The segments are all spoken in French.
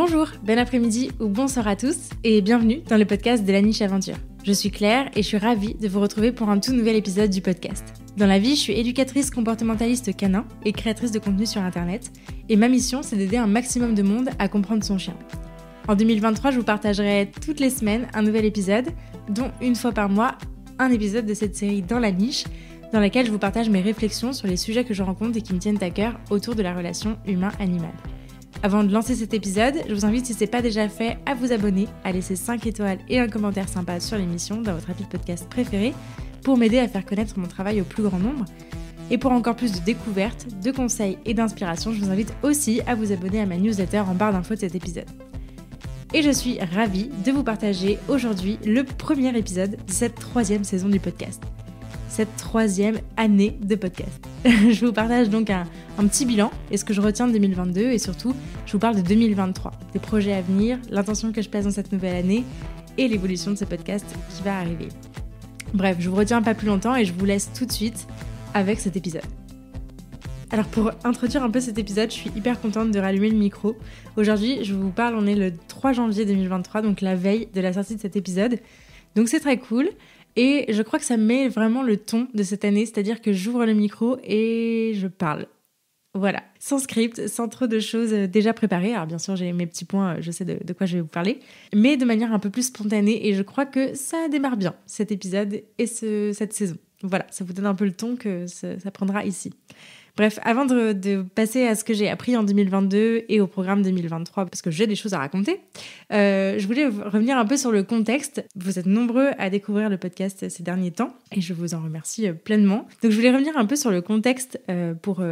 Bonjour, bon après-midi ou bonsoir à tous et bienvenue dans le podcast de la niche aventure. Je suis Claire et je suis ravie de vous retrouver pour un tout nouvel épisode du podcast. Dans la vie, je suis éducatrice comportementaliste canin et créatrice de contenu sur internet et ma mission c'est d'aider un maximum de monde à comprendre son chien. En 2023, je vous partagerai toutes les semaines un nouvel épisode, dont une fois par mois un épisode de cette série Dans la niche, dans laquelle je vous partage mes réflexions sur les sujets que je rencontre et qui me tiennent à cœur autour de la relation humain-animal. Avant de lancer cet épisode, je vous invite, si ce n'est pas déjà fait, à vous abonner, à laisser 5 étoiles et un commentaire sympa sur l'émission dans votre appli podcast préféré pour m'aider à faire connaître mon travail au plus grand nombre. Et pour encore plus de découvertes, de conseils et d'inspiration, je vous invite aussi à vous abonner à ma newsletter en barre d'infos de cet épisode. Et je suis ravie de vous partager aujourd'hui le premier épisode de cette troisième saison du podcast cette troisième année de podcast. je vous partage donc un, un, petit bilan et ce que je retiens de 2022 et surtout je vous parle de 2023, des projets à venir, l'intention que je place dans cette nouvelle année et l'évolution de ce podcast qui va arriver. Bref, je vous retiens pas plus longtemps et je vous laisse tout de suite avec cet épisode. Alors pour introduire un peu cet épisode, je suis hyper contente de rallumer le micro. Aujourd'hui, je vous parle, on est le 3 janvier 2023, donc la veille de la sortie de cet épisode. Donc c'est très cool. Et je crois que ça met vraiment le ton de cette année, c'est-à-dire que j'ouvre le micro et je parle. Voilà, sans script, sans trop de choses euh, déjà préparées. Alors bien sûr, j'ai mes petits points, euh, je sais de, quoi je vais vous parler, mais de manière un peu plus spontanée. Et je crois que ça démarre bien, cet épisode et cette saison. Voilà, ça vous donne un peu le ton que ça prendra ici. Bref, avant de, passer à ce que j'ai appris en 2022 et au programme 2023, parce que j'ai des choses à raconter, euh, je voulais revenir un peu sur le contexte. Vous êtes nombreux à découvrir le podcast ces derniers temps et je vous en remercie euh, pleinement. Donc je voulais revenir un peu sur le contexte euh, pour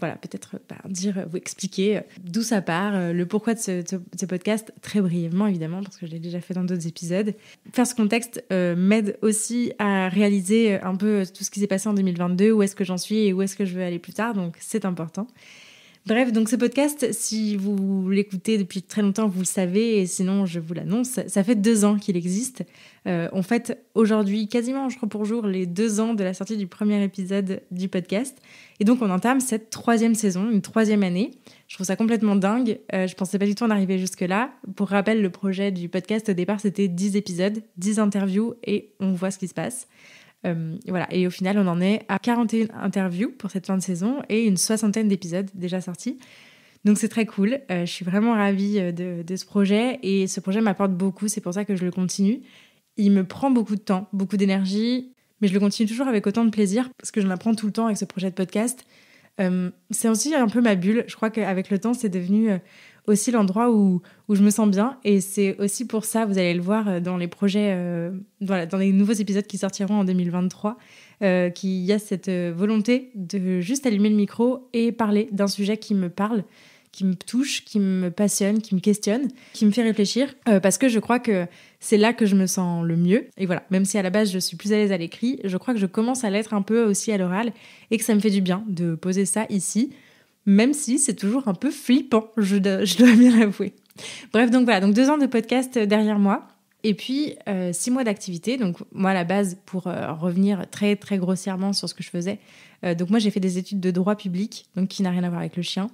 voilà peut-être bah, dire, vous expliquer d'où ça part, le pourquoi de ce, de ce, podcast très brièvement évidemment parce que je l'ai déjà fait dans d'autres épisodes. Faire ce contexte m'aide aussi à réaliser un peu tout ce qui s'est passé en 2022, où est-ce que j'en suis et où est-ce que je veux aller plus tard donc c'est important. Bref, donc ce podcast, si vous l'écoutez depuis très longtemps, vous le savez, et sinon je vous l'annonce, ça fait deux ans qu'il existe. on euh, fête aujourd'hui, quasiment je crois pour jour, les deux ans de la sortie du premier épisode du podcast. Et donc on entame cette troisième saison, une troisième année. Je trouve ça complètement dingue. Euh, je pensais pas du tout en arriver jusque-là. Pour rappel, le projet du podcast au départ, c'était dix épisodes, 10 interviews, et on voit ce qui se passe. Euh, voilà. Et au final, on en est à 41 interviews pour cette fin de saison et une soixantaine d'épisodes déjà sortis. Donc c'est très cool. Euh, je suis vraiment ravie euh, de, ce projet et ce projet m'apporte beaucoup. C'est pour ça que je le continue. Il me prend beaucoup de temps, beaucoup d'énergie, mais je le continue toujours avec autant de plaisir parce que je m'apprends tout le temps avec ce projet de podcast. c'est aussi un peu ma bulle. Je crois qu'avec le temps, c'est devenu aussi l'endroit où, où je me sens bien. Et c'est aussi pour ça, vous allez le voir euh, dans les projets, euh, dans les nouveaux épisodes qui sortiront en 2023, euh, qu'il y a cette volonté de juste allumer le micro et parler d'un sujet qui me parle qui me touche, qui me passionne, qui me questionne, qui me fait réfléchir, parce que je crois que c'est là que je me sens le mieux. Et voilà, même si à la base je suis plus à l'aise à l'écrit, je crois que je commence à l'être un peu aussi à l'oral, et que ça me fait du bien de poser ça ici, même si c'est toujours un peu flippant, je dois, bien l'avouer. Bref, donc voilà, donc deux ans de podcast derrière moi. Et puis, euh, six mois d'activité. Donc, moi, à la base, pour euh, revenir très, très grossièrement sur ce que je faisais, euh, donc moi, j'ai fait des études de droit public, donc qui n'a rien à voir avec le chien.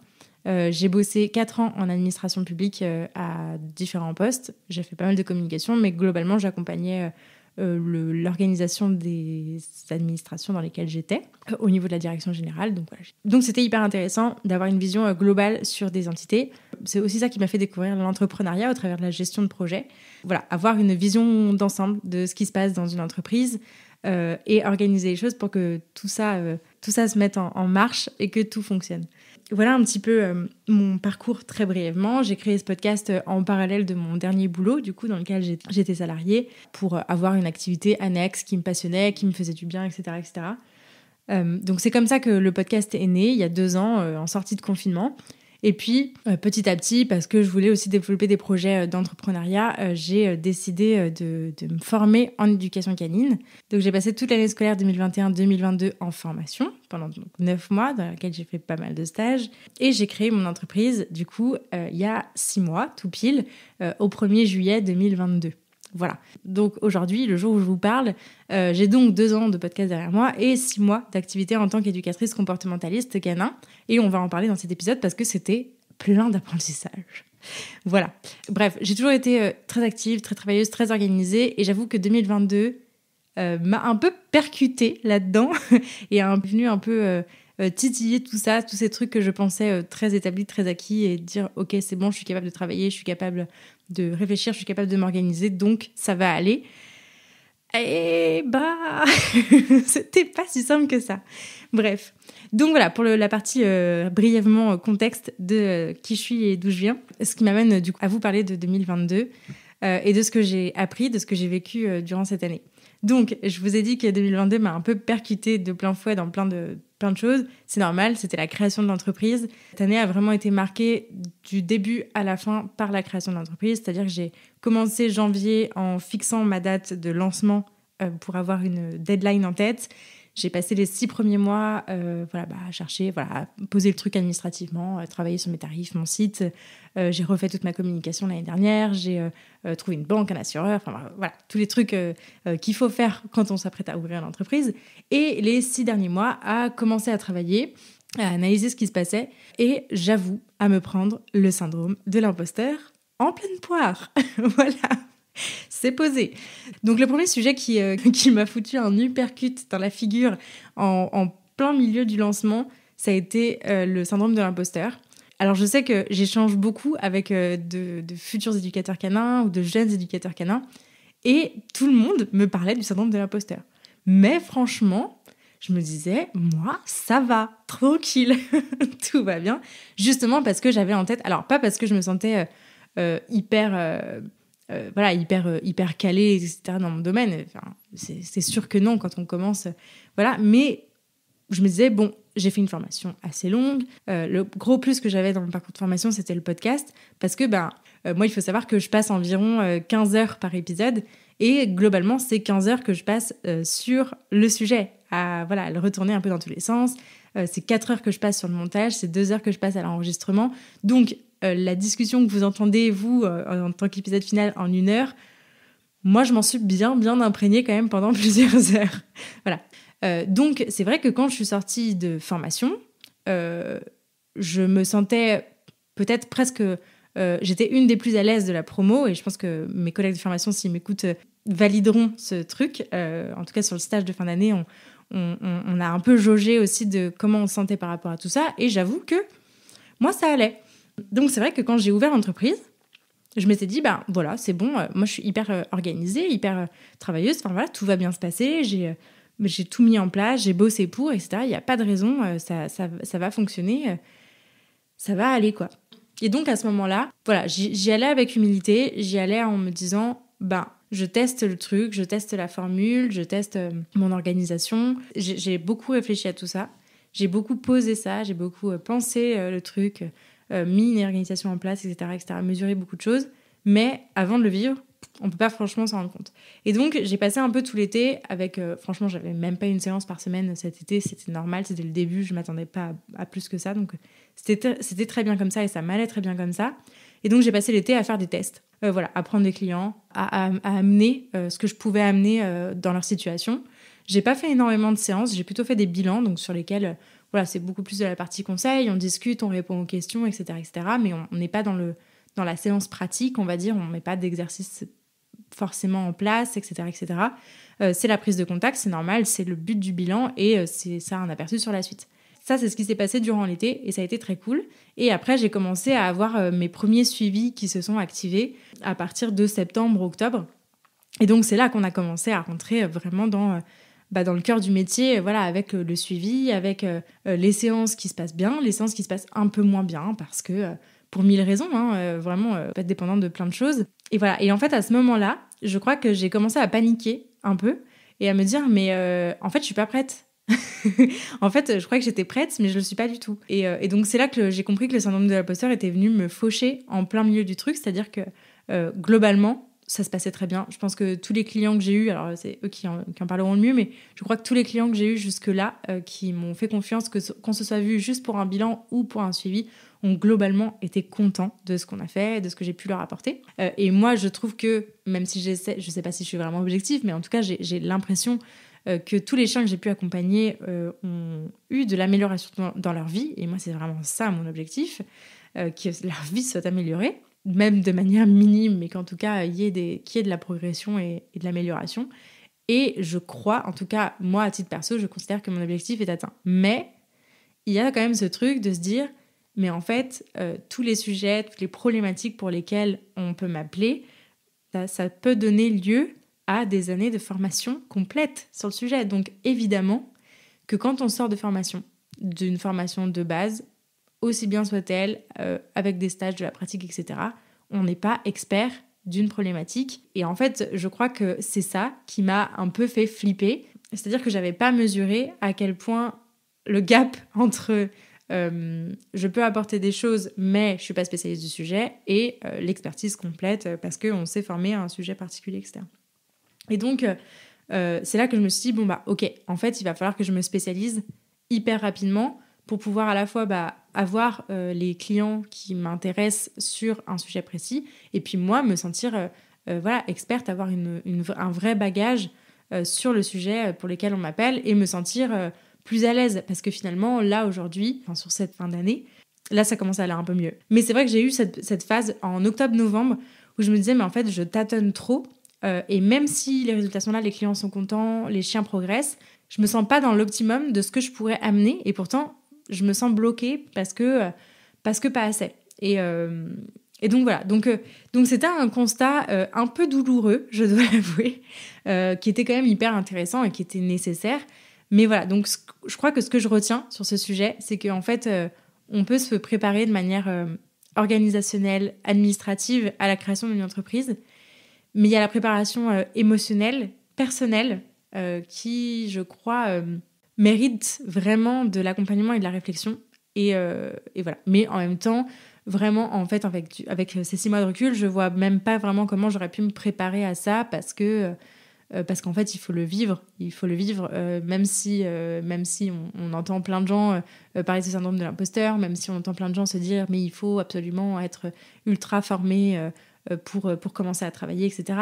j'ai bossé quatre ans en administration publique à différents postes. J'ai fait pas mal de communication, mais globalement, j'accompagnais euh, l'organisation des administrations dans lesquelles j'étais euh, au niveau de la direction générale. Donc Donc c'était hyper intéressant d'avoir une vision euh, globale sur des entités. C'est aussi ça qui m'a fait découvrir l'entrepreneuriat au travers de la gestion de projet. Voilà, avoir une vision d'ensemble de ce qui se passe dans une entreprise et organiser les choses pour que tout ça, tout ça se mette en marche et que tout fonctionne voilà un petit peu euh, mon parcours très brièvement. J'ai créé ce podcast euh, en parallèle de mon dernier boulot, du coup, dans lequel j'étais salariée, pour euh, avoir une activité annexe qui me passionnait, qui me faisait du bien, etc. etc. donc c'est comme ça que le podcast est né il y a deux ans en sortie de confinement. Et puis, euh, petit à petit, parce que je voulais aussi développer des projets euh, d'entrepreneuriat, euh, j'ai décidé de, me former en éducation canine. Donc, j'ai passé toute l'année scolaire 2021-2022 en formation pendant neuf 9 mois, dans laquelle j'ai fait pas mal de stages. Et j'ai créé mon entreprise, du coup, il y a 6 mois, tout pile, au 1er juillet 2022. Voilà. Donc aujourd'hui, le jour où je vous parle, euh, j'ai donc deux ans de podcast derrière moi et six mois d'activité en tant qu'éducatrice comportementaliste canin. Et on va en parler dans cet épisode parce que c'était plein d'apprentissage. Voilà. Bref, j'ai toujours été euh, très active, très travailleuse, très organisée et j'avoue que 2022 euh, m'a un peu percutée là-dedans et a venu un peu titiller tout ça, tous ces trucs que je pensais très établis, très acquis et dire ok c'est bon, je suis capable de travailler, je suis capable de réfléchir, je suis capable de m'organiser, donc ça va aller. Et eh bah, c'était pas si simple que ça. Bref. Donc voilà, pour la partie euh, brièvement euh, contexte de euh, qui je suis et d'où je viens, ce qui m'amène du à vous parler de 2022 et de ce que j'ai appris, de ce que j'ai vécu durant cette année. Donc, je vous ai dit que 2022 m'a un peu percuté de plein fouet dans plein de, plein de choses. C'est normal, c'était la création de l'entreprise. Cette année a vraiment été marquée du début à la fin par la création de l'entreprise. C'est-à-dire que j'ai commencé janvier en fixant ma date de lancement euh, pour avoir une deadline en tête. J'ai passé les six premiers mois euh, voilà, bah, à chercher, voilà, à poser le truc administrativement, à euh, travailler sur mes tarifs, mon site. Euh, j'ai refait toute ma communication l'année dernière. J'ai trouvé une banque, un assureur. Enfin, voilà, tous les trucs qu'il faut faire quand on s'apprête à ouvrir une entreprise. Et les six derniers mois à commencer à travailler à analyser ce qui se passait et j'avoue à me prendre le syndrome de l'imposteur en pleine poire. voilà. c'est posé. Donc le premier sujet euh, qui, m'a foutu un uppercut dans la figure en, plein milieu du lancement, ça a été euh, le syndrome de l'imposteur. Alors je sais que j'échange beaucoup avec euh, de, futurs éducateurs canins ou de jeunes éducateurs canins, et tout le monde me parlait du syndrome de l'imposteur. Mais franchement, je me disais, moi, ça va, tranquille, tout va bien, justement parce que j'avais en tête, alors pas parce que je me sentais... hyper euh, voilà, hyper, euh, hyper calé, etc., dans mon domaine. c'est sûr que non quand on commence. Euh, voilà, mais je me disais, bon, j'ai fait une formation assez longue. le gros plus que j'avais dans mon parcours de formation, c'était le podcast, parce que ben, moi, il faut savoir que je passe environ 15 heures par épisode, et globalement, c'est 15 heures que je passe sur le sujet, à voilà, le retourner un peu dans tous les sens. c'est 4 heures que je passe sur le montage, c'est 2 heures que je passe à l'enregistrement. Donc, euh, la discussion que vous entendez, vous, euh, en tant qu'épisode final, en une heure, moi, je m'en suis bien, bien imprégnée quand même pendant plusieurs heures. voilà. Euh, donc, c'est vrai que quand je suis sortie de formation, je me sentais peut-être presque... J'étais une des plus à l'aise de la promo et je pense que mes collègues de formation, s'ils m'écoutent, valideront ce truc. en tout cas, sur le stage de fin d'année, on, a un peu jaugé aussi de comment on se sentait par rapport à tout ça. Et j'avoue que moi, ça allait. Donc c'est vrai que quand j'ai ouvert l'entreprise, je m'étais dit, ben voilà, c'est bon, euh, moi je suis hyper euh, organisée, hyper euh, travailleuse, enfin voilà, tout va bien se passer, j'ai j'ai tout mis en place, j'ai bossé pour, etc. Il n'y a pas de raison, ça, ça, ça, va fonctionner, ça va aller quoi. Et donc à ce moment-là, voilà, j'y allais avec humilité, j'y allais en me disant, ben, je teste le truc, je teste la formule, je teste mon organisation. J'ai beaucoup réfléchi à tout ça, j'ai beaucoup posé ça, j'ai beaucoup pensé le truc euh, mis une organisation en place, etc., etc., mesuré beaucoup de choses. Mais avant de le vivre, on peut pas franchement s'en rendre compte. Et donc, j'ai passé un peu tout l'été avec. Euh, franchement, j'avais même pas une séance par semaine cet été, c'était normal, c'était le début, je m'attendais pas à, plus que ça. Donc, c'était très bien comme ça et ça m'allait très bien comme ça. Et donc, j'ai passé l'été à faire des tests, euh, voilà, à prendre des clients, à, amener ce que je pouvais amener dans leur situation. J'ai pas fait énormément de séances, j'ai plutôt fait des bilans, donc sur lesquels voilà, c'est beaucoup plus de la partie conseil, on discute, on répond aux questions, etc. etc. mais on n'est pas dans, le, dans la séance pratique, on va dire, on ne met pas d'exercice forcément en place, etc. etc. Euh, c'est la prise de contact, c'est normal, c'est le but du bilan et euh, c'est ça un aperçu sur la suite. Ça, c'est ce qui s'est passé durant l'été et ça a été très cool. Et après, j'ai commencé à avoir euh, mes premiers suivis qui se sont activés à partir de septembre, octobre. Et donc, c'est là qu'on a commencé à rentrer vraiment dans bah, dans le cœur du métier, voilà, avec euh, le suivi, avec euh, euh, les séances qui se passent bien, les séances qui se passent un peu moins bien, parce que pour mille raisons, hein, vraiment, pas dépendant de plein de choses. Et voilà. Et en fait, à ce moment-là, je crois que j'ai commencé à paniquer un peu et à me dire, mais en fait, je suis pas prête. en fait, je crois que j'étais prête, mais je le suis pas du tout. Et, et donc, c'est là que j'ai compris que le syndrome de la posteur était venu me faucher en plein milieu du truc, c'est-à-dire que globalement, ça se passait très bien. Je pense que tous les clients que j'ai eus, alors c'est eux qui en, parleront le mieux, mais je crois que tous les clients que j'ai eus jusque-là, euh, qui m'ont fait confiance, que qu'on se soit vu juste pour un bilan ou pour un suivi, ont globalement été contents de ce qu'on a fait, de ce que j'ai pu leur apporter. Euh, et moi, je trouve que, même si j'essaie, je ne sais pas si je suis vraiment objective, mais en tout cas, j'ai l'impression euh, que tous les chiens que j'ai pu accompagner ont eu de l'amélioration dans, leur vie. Et moi, c'est vraiment ça mon objectif, que leur vie soit améliorée même de manière minime, mais qu'en tout cas, il y ait, des, qu'il de la progression et, de l'amélioration. Et je crois, en tout cas, moi, à titre perso, je considère que mon objectif est atteint. Mais il y a quand même ce truc de se dire, mais en fait, euh, tous les sujets, toutes les problématiques pour lesquelles on peut m'appeler, ça, peut donner lieu à des années de formation complète sur le sujet. Donc évidemment que quand on sort de formation, d'une formation de base, aussi bien soit-elle, euh, avec des stages, de la pratique, etc. On n'est pas expert d'une problématique. Et en fait, je crois que c'est ça qui m'a un peu fait flipper. C'est-à-dire que j'avais pas mesuré à quel point le gap entre euh, je peux apporter des choses, mais je suis pas spécialiste du sujet, et euh, l'expertise complète parce qu'on s'est formé à un sujet particulier, externe Et donc, c'est là que je me suis dit, bon, bah, ok, en fait, il va falloir que je me spécialise hyper rapidement pour pouvoir à la fois bah, avoir euh, les clients qui m'intéressent sur un sujet précis, et puis moi me sentir euh, euh, voilà, experte, avoir un vrai bagage sur le sujet pour lequel on m'appelle, et me sentir plus à l'aise, parce que finalement, là aujourd'hui, sur cette fin d'année, là ça commence à aller un peu mieux. Mais c'est vrai que j'ai eu cette, phase en octobre-novembre où je me disais, mais en fait, je tâtonne trop. et même si les résultats sont là, les clients sont contents, les chiens progressent, je me sens pas dans l'optimum de ce que je pourrais amener. Et pourtant, je me sens bloquée parce que, euh, parce que pas assez. Et, euh, et donc voilà, donc euh, donc c'était un constat un peu douloureux, je dois l'avouer, qui était quand même hyper intéressant et qui était nécessaire. Mais voilà, donc je crois que ce que je retiens sur ce sujet, c'est qu'en fait, on peut se préparer de manière organisationnelle, administrative à la création d'une entreprise, mais il y a la préparation émotionnelle, personnelle, qui, je crois, mérite vraiment de l'accompagnement et de la réflexion. Et, euh, et, voilà. Mais en même temps, vraiment, en fait, avec, avec euh, ces six mois de recul, je vois même pas vraiment comment j'aurais pu me préparer à ça parce que. Euh, parce qu'en fait, il faut le vivre. Il faut le vivre, même si, même si on, entend plein de gens parler de ce syndrome de l'imposteur, même si on entend plein de gens se dire mais il faut absolument être ultra formé pour, pour commencer à travailler, etc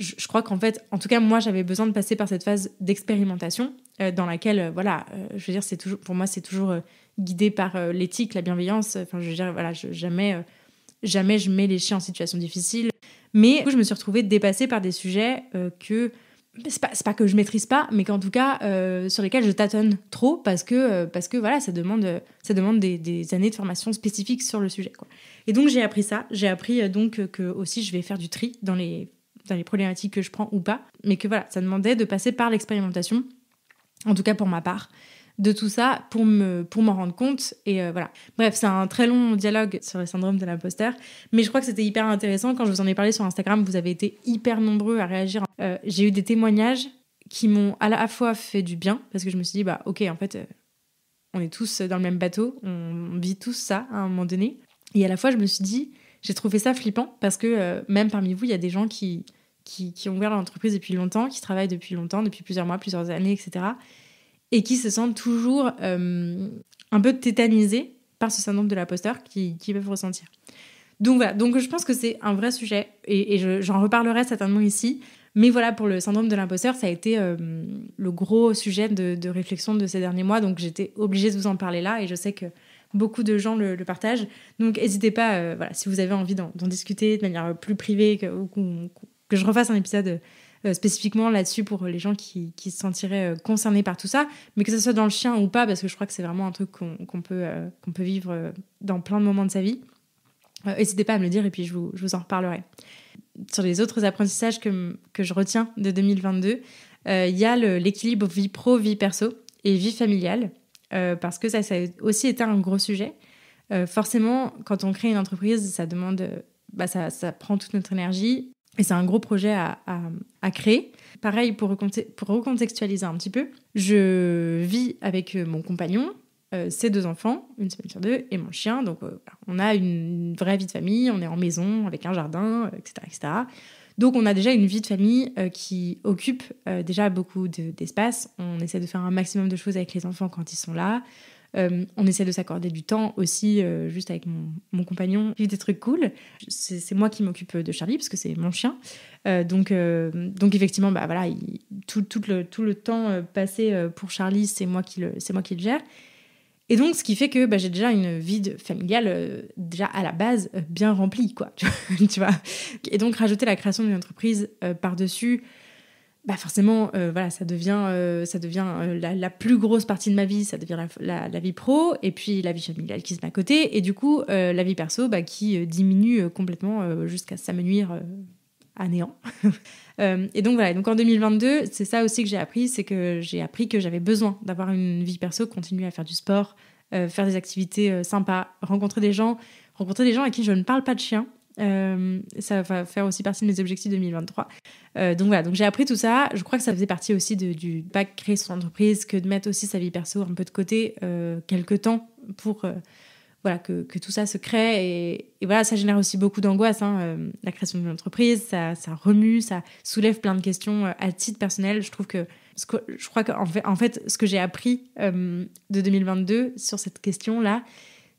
je, crois qu'en fait, en tout cas, moi, j'avais besoin de passer par cette phase d'expérimentation euh, dans laquelle, euh, voilà, euh, je veux dire, c'est toujours, pour moi, c'est toujours guidé par l'éthique, la bienveillance. Enfin, je veux dire, voilà, je, jamais, jamais je mets les chiens en situation difficile. Mais du coup, je me suis retrouvée dépassée par des sujets que c'est pas, pas que je maîtrise pas, mais qu'en tout cas, sur lesquels je tâtonne trop parce que, parce que voilà, ça demande, ça demande des, années de formation spécifique sur le sujet. Quoi. Et donc, j'ai appris ça. J'ai appris donc que aussi je vais faire du tri dans les dans les problématiques que je prends ou pas, mais que voilà, ça demandait de passer par l'expérimentation, en tout cas pour ma part de tout ça pour me pour m'en rendre compte et euh, voilà bref c'est un très long dialogue sur le syndrome de l'imposteur mais je crois que c'était hyper intéressant quand je vous en ai parlé sur Instagram vous avez été hyper nombreux à réagir euh, j'ai eu des témoignages qui m'ont à la fois fait du bien parce que je me suis dit bah ok en fait euh, on est tous dans le même bateau on vit tous ça à un moment donné et à la fois je me suis dit j'ai trouvé ça flippant parce que même parmi vous il y a des gens qui qui, ont ouvert l'entreprise depuis longtemps, qui travaillent depuis longtemps, depuis plusieurs mois, plusieurs années, etc. Et qui se sentent toujours euh, un peu tétanisés par ce syndrome de l'imposteur qu'ils qui peuvent ressentir. Donc voilà, donc je pense que c'est un vrai sujet et, j'en reparlerai certainement ici. Mais voilà, pour le syndrome de l'imposteur, ça a été euh, le gros sujet de, réflexion de ces derniers mois. Donc j'étais obligée de vous en parler là et je sais que beaucoup de gens le, partagent. Donc n'hésitez pas, euh, voilà, si vous avez envie d'en discuter de manière plus privée, qu'on que je refasse un épisode euh, spécifiquement là-dessus pour les gens qui, se sentiraient euh, concernés par tout ça, mais que ce soit dans le chien ou pas, parce que je crois que c'est vraiment un truc qu'on peut, euh, qu'on peut vivre dans plein de moments de sa vie. N'hésitez pas à me le dire et puis je vous, je vous en reparlerai. Sur les autres apprentissages que, que je retiens de 2022, il y a l'équilibre vie pro, vie perso et vie familiale, parce que ça, ça a aussi été un gros sujet. forcément, quand on crée une entreprise, ça demande bah ça, ça, prend toute notre énergie. Et c'est un gros projet à, créer. Pareil, pour, pour, recontextualiser un petit peu, je vis avec euh, mon compagnon, euh, ses deux enfants, une semaine sur deux, et mon chien. Donc euh, on a une vraie vie de famille, on est en maison avec un jardin, etc. etc. Donc on a déjà une vie de famille qui occupe déjà beaucoup d'espace. on essaie de faire un maximum de choses avec les enfants quand ils sont là. Euh, on essaie de s'accorder du temps aussi, euh, juste avec mon, mon compagnon. fait des trucs cool. C'est moi qui m'occupe de Charlie parce que c'est mon chien. Euh, donc, effectivement, bah tout, le, temps passé pour Charlie, c'est moi qui le, moi qui le gère. Et donc, ce qui fait que bah, j'ai déjà une vie familiale, déjà à la base, bien remplie, quoi. Et donc, rajouter la création d'une entreprise par-dessus, bah, forcément, euh, voilà, ça devient, euh, ça devient euh, la, plus grosse partie de ma vie, ça devient la, vie pro, et puis la vie familiale qui se met à côté, et du coup, la vie perso bah, qui diminue complètement jusqu'à s'amenuire à néant. et donc voilà, donc en 2022, c'est ça aussi que j'ai appris, c'est que j'ai appris que j'avais besoin d'avoir une vie perso, continuer à faire du sport, faire des activités sympas, rencontrer des gens, rencontrer des gens à qui je ne parle pas de chien, euh, ça va faire aussi partie de mes objectifs 2023. Euh, donc voilà, donc j'ai appris tout ça. Je crois que ça faisait partie aussi de, du bac créer son entreprise, que de mettre aussi sa vie perso un peu de côté euh, quelques temps pour voilà que, que, tout ça se crée. Et, voilà, ça génère aussi beaucoup d'angoisse, hein, la création d'une entreprise. Ça, ça, remue, ça soulève plein de questions à titre personnel. Je trouve que, je crois qu'en fait, en fait, ce que j'ai appris de 2022 sur cette question-là,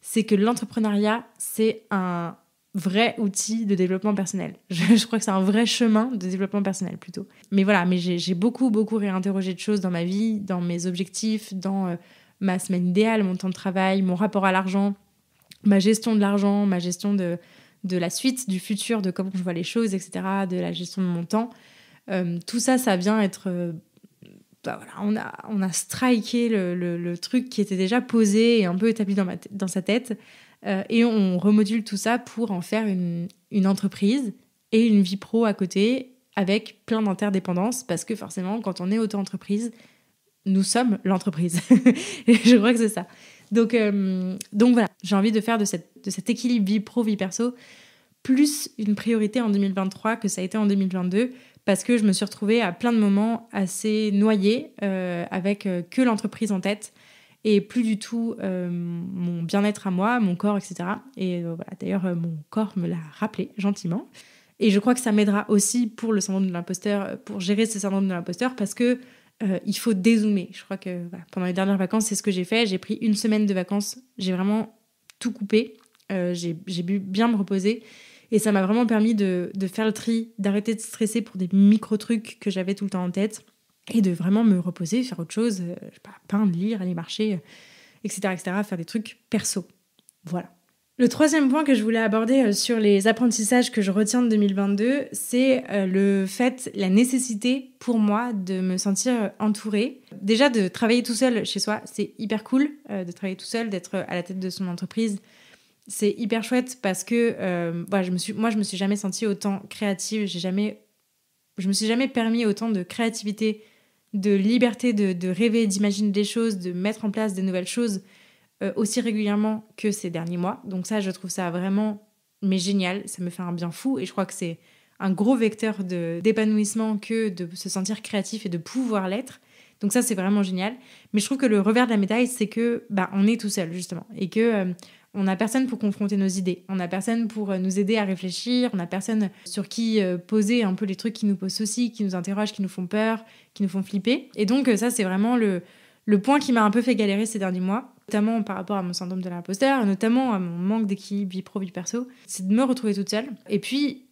c'est que l'entrepreneuriat, c'est un vrai outil de développement personnel. Je, crois que c'est un vrai chemin de développement personnel plutôt. Mais voilà, mais j'ai beaucoup, beaucoup réinterrogé de choses dans ma vie, dans mes objectifs, dans euh, ma semaine idéale, mon temps de travail, mon rapport à l'argent, ma gestion de l'argent, ma gestion de, de la suite, du futur, de comment je vois les choses, etc., de la gestion de mon temps. Euh, tout ça, ça vient être... Euh, bah on a, on a striké le, le, truc qui était déjà posé et un peu établi dans, ma dans sa tête euh, et on remodule tout ça pour en faire une, entreprise et une vie pro à côté avec plein d'interdépendances parce que forcément, quand on est auto-entreprise, nous sommes l'entreprise. je crois que c'est ça. Donc, euh, donc voilà, j'ai envie de faire de, de cet équilibre vie pro-vie perso plus une priorité en 2023 que ça a été en 2022 parce que je me suis retrouvée à plein de moments assez noyée euh, avec que l'entreprise en tête et plus du tout euh, mon bien-être à moi, mon corps, etc. Et euh, voilà, d'ailleurs, euh, mon corps me l'a rappelé gentiment. Et je crois que ça m'aidera aussi pour le syndrome de l'imposteur, pour gérer ce syndrome de l'imposteur, parce que il faut dézoomer. Je crois que pendant les dernières vacances, c'est ce que j'ai fait. J'ai pris une semaine de vacances, j'ai vraiment tout coupé, j'ai bu bien me reposer. Et ça m'a vraiment permis de faire le tri, d'arrêter de stresser pour des micro-trucs que j'avais tout le temps en tête et de vraiment me reposer, faire autre chose, euh, je sais pas, peindre, lire, aller marcher, etc., euh, etc., faire des trucs perso. Voilà. Le troisième point que je voulais aborder euh, sur les apprentissages que je retiens de 2022, c'est le fait, la nécessité pour moi de me sentir entourée. Déjà de travailler tout seul chez soi, c'est hyper cool de travailler tout seul, d'être à la tête de son entreprise. C'est hyper chouette parce que moi, voilà, je me suis, moi je me suis jamais sentie autant créative, j'ai jamais, je me suis jamais permis autant de créativité de liberté de, rêver, d'imaginer des choses, de mettre en place des nouvelles choses euh, aussi régulièrement que ces derniers mois. Donc ça, je trouve ça vraiment mais génial, ça me fait un bien fou et je crois que c'est un gros vecteur d'épanouissement que de se sentir créatif et de pouvoir l'être. Donc ça, c'est vraiment génial. Mais je trouve que le revers de la médaille, c'est que bah, on est tout seul, justement. Et que euh, on n'a personne pour confronter nos idées, on n'a personne pour euh, nous aider à réfléchir, on n'a personne euh, sur qui euh, poser un peu les trucs qui nous posent aussi, qui nous interrogent, qui nous font peur, qui nous font flipper. Et donc ça, c'est vraiment le, le point qui m'a un peu fait galérer ces derniers mois, notamment par rapport à mon syndrome de l'imposteur, notamment à mon manque d'équilibre vie pro perso, c'est de me retrouver toute seule. Et puis,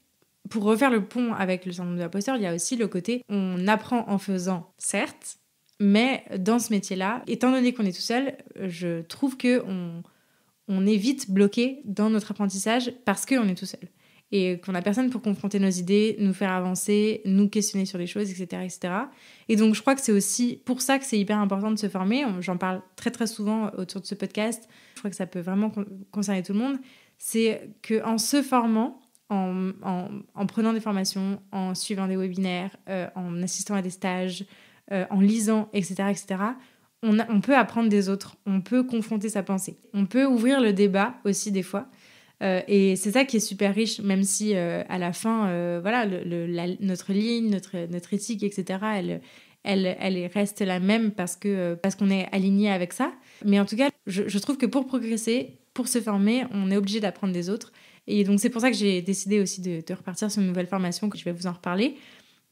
pour refaire le pont avec le syndrome de l'imposteur, il y a aussi le côté on apprend en faisant, certes, mais dans ce métier-là, étant donné qu'on est tout seul, je trouve que on, on est vite bloqué dans notre apprentissage parce qu'on est tout seul et qu'on n'a personne pour confronter nos idées, nous faire avancer, nous questionner sur les choses, etc. etc. Et donc je crois que c'est aussi pour ça que c'est hyper important de se former. J'en parle très très souvent autour de ce podcast. Je crois que ça peut vraiment concerner tout le monde. C'est qu'en se formant, en, prenant des formations, en suivant des webinaires, euh, en assistant à des stages, euh, en lisant, etc., etc., on, peut apprendre des autres, on peut confronter sa pensée, on peut ouvrir le débat aussi des fois. Euh, et c'est ça qui est super riche, même si euh, à la fin, euh, voilà, notre ligne, notre, notre éthique, etc., elle, elle, elle reste la même parce que parce qu'on est aligné avec ça. Mais en tout cas, je, trouve que pour progresser, pour se former, on est obligé d'apprendre des autres. Et donc c'est pour ça que j'ai décidé aussi de, repartir sur une nouvelle formation que je vais vous en reparler.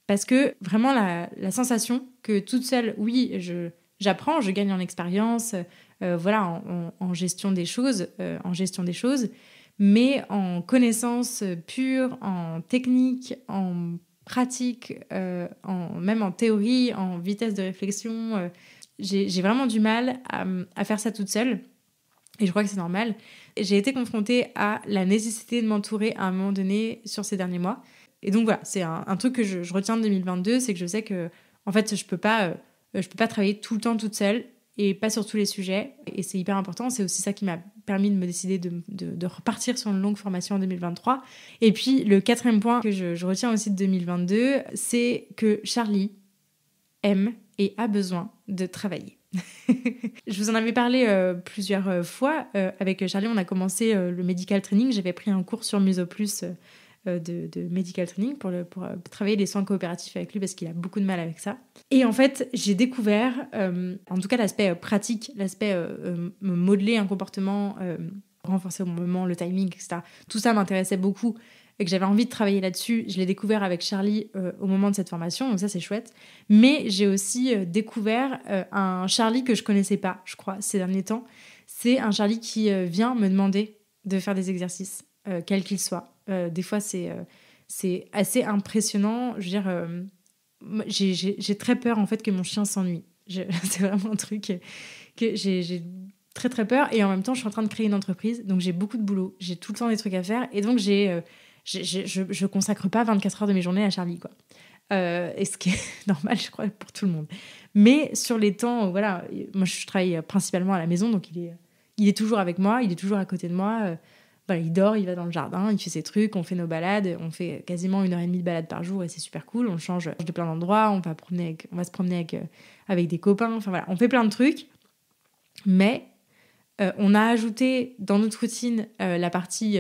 Parce que vraiment la sensation que toute seule, oui, je, j'apprends, je gagne en expérience, euh, voilà, en, gestion des choses, euh, en gestion des choses, mais en connaissance pure, en technique, en pratique, euh, en, même en théorie, en vitesse de réflexion, j'ai vraiment du mal à, faire ça toute seule. Et je crois que c'est normal. J'ai été confrontée à la nécessité de m'entourer à un moment donné sur ces derniers mois. Et donc voilà, c'est un, truc que je, je retiens de 2022, c'est que je sais que en fait, je peux pas euh, je peux pas travailler tout le temps toute seule et pas sur tous les sujets. Et c'est hyper important. C'est aussi ça qui m'a permis de me décider de, repartir sur une longue formation en 2023. Et puis, le quatrième point que je, retiens aussi de 2022, c'est que Charlie aime et a besoin de travailler. je vous en avais parlé euh, plusieurs euh, fois. avec Charlie, on a commencé le medical training. J'avais pris un cours sur Muso Plus euh, de, medical training pour, le, euh, travailler les soins coopératifs avec lui parce qu'il a beaucoup de mal avec ça. Et en fait, j'ai découvert, euh, en tout cas l'aspect pratique, l'aspect modeler un comportement, renforcer au moment, le timing, etc. Tout ça m'intéressait beaucoup et que j'avais envie de travailler là-dessus. Je l'ai découvert avec Charlie au moment de cette formation, donc ça c'est chouette. Mais j'ai aussi découvert un Charlie que je connaissais pas, je crois, ces derniers temps. C'est un Charlie qui vient me demander de faire des exercices, quels qu'ils soient. Euh, des fois, euh, c'est assez impressionnant. Je veux dire, euh, j'ai très peur en fait que mon chien s'ennuie. C'est vraiment un truc que j'ai très très peur. Et en même temps, je suis en train de créer une entreprise, donc j'ai beaucoup de boulot. J'ai tout le temps des trucs à faire. Et donc, j'ai, je, ne consacre pas 24 heures de mes journées à Charlie, quoi. et ce qui est normal, je crois, pour tout le monde. Mais sur les temps, voilà, moi je travaille principalement à la maison, donc il est, il est toujours avec moi, il est toujours à côté de moi. Bah, il dort, il va dans le jardin, il fait ses trucs, on fait nos balades, on fait quasiment une heure et demie de balade par jour et c'est super cool. On change de plein d'endroits, on va on va se promener avec, euh, avec des copains. Enfin voilà, on fait plein de trucs, mais euh, on a ajouté dans notre routine euh, la partie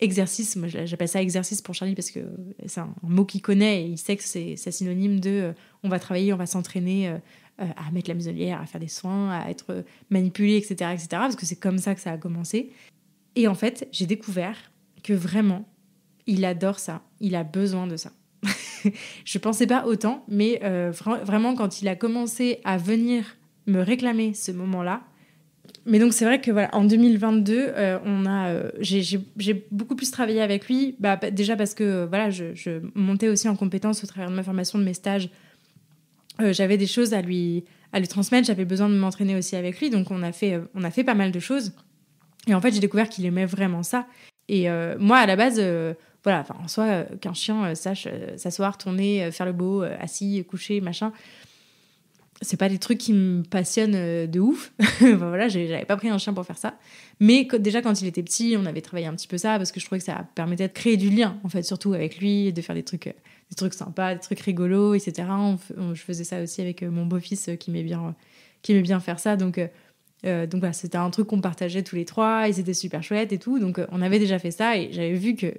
exercice. Moi, j'appelle ça exercice pour Charlie parce que c'est un mot qu'il connaît et il sait que c'est synonyme de on va travailler, on va s'entraîner. à mettre la muselière, à faire des soins, à être manipulé, etc., etc., parce que c'est comme ça que ça a commencé. Et en fait, j'ai découvert que vraiment, il adore ça, il a besoin de ça. je pensais pas autant, mais euh, vraiment quand il a commencé à venir me réclamer ce moment-là. Mais donc c'est vrai que voilà, en 2022, euh, on a, euh, j'ai beaucoup plus travaillé avec lui. Bah, déjà parce que voilà, je, montais aussi en compétence au travers de ma formation, de mes stages. j'avais des choses à lui, à lui transmettre. J'avais besoin de m'entraîner aussi avec lui, donc on a fait, on a fait pas mal de choses. Et en fait, j'ai découvert qu'il aimait vraiment ça. Et euh, moi, à la base, euh, voilà, en soi, euh, qu'un chien sache s'asseoir, tourner, faire le beau, assis, coucher, machin, c'est pas des trucs qui me passionnent de ouf. voilà, j'avais pas pris un chien pour faire ça. Mais déjà, quand il était petit, on avait travaillé un petit peu ça parce que je trouvais que ça permettait de créer du lien, en fait, surtout avec lui, de faire des trucs, des trucs sympas, des trucs rigolos, etc. je faisais ça aussi avec mon beau-fils qui aimait bien, qui aimait bien faire ça. Donc, euh, donc c'était un truc qu'on partageait tous les trois et c'était super chouette et tout. Donc euh, on avait déjà fait ça et j'avais vu que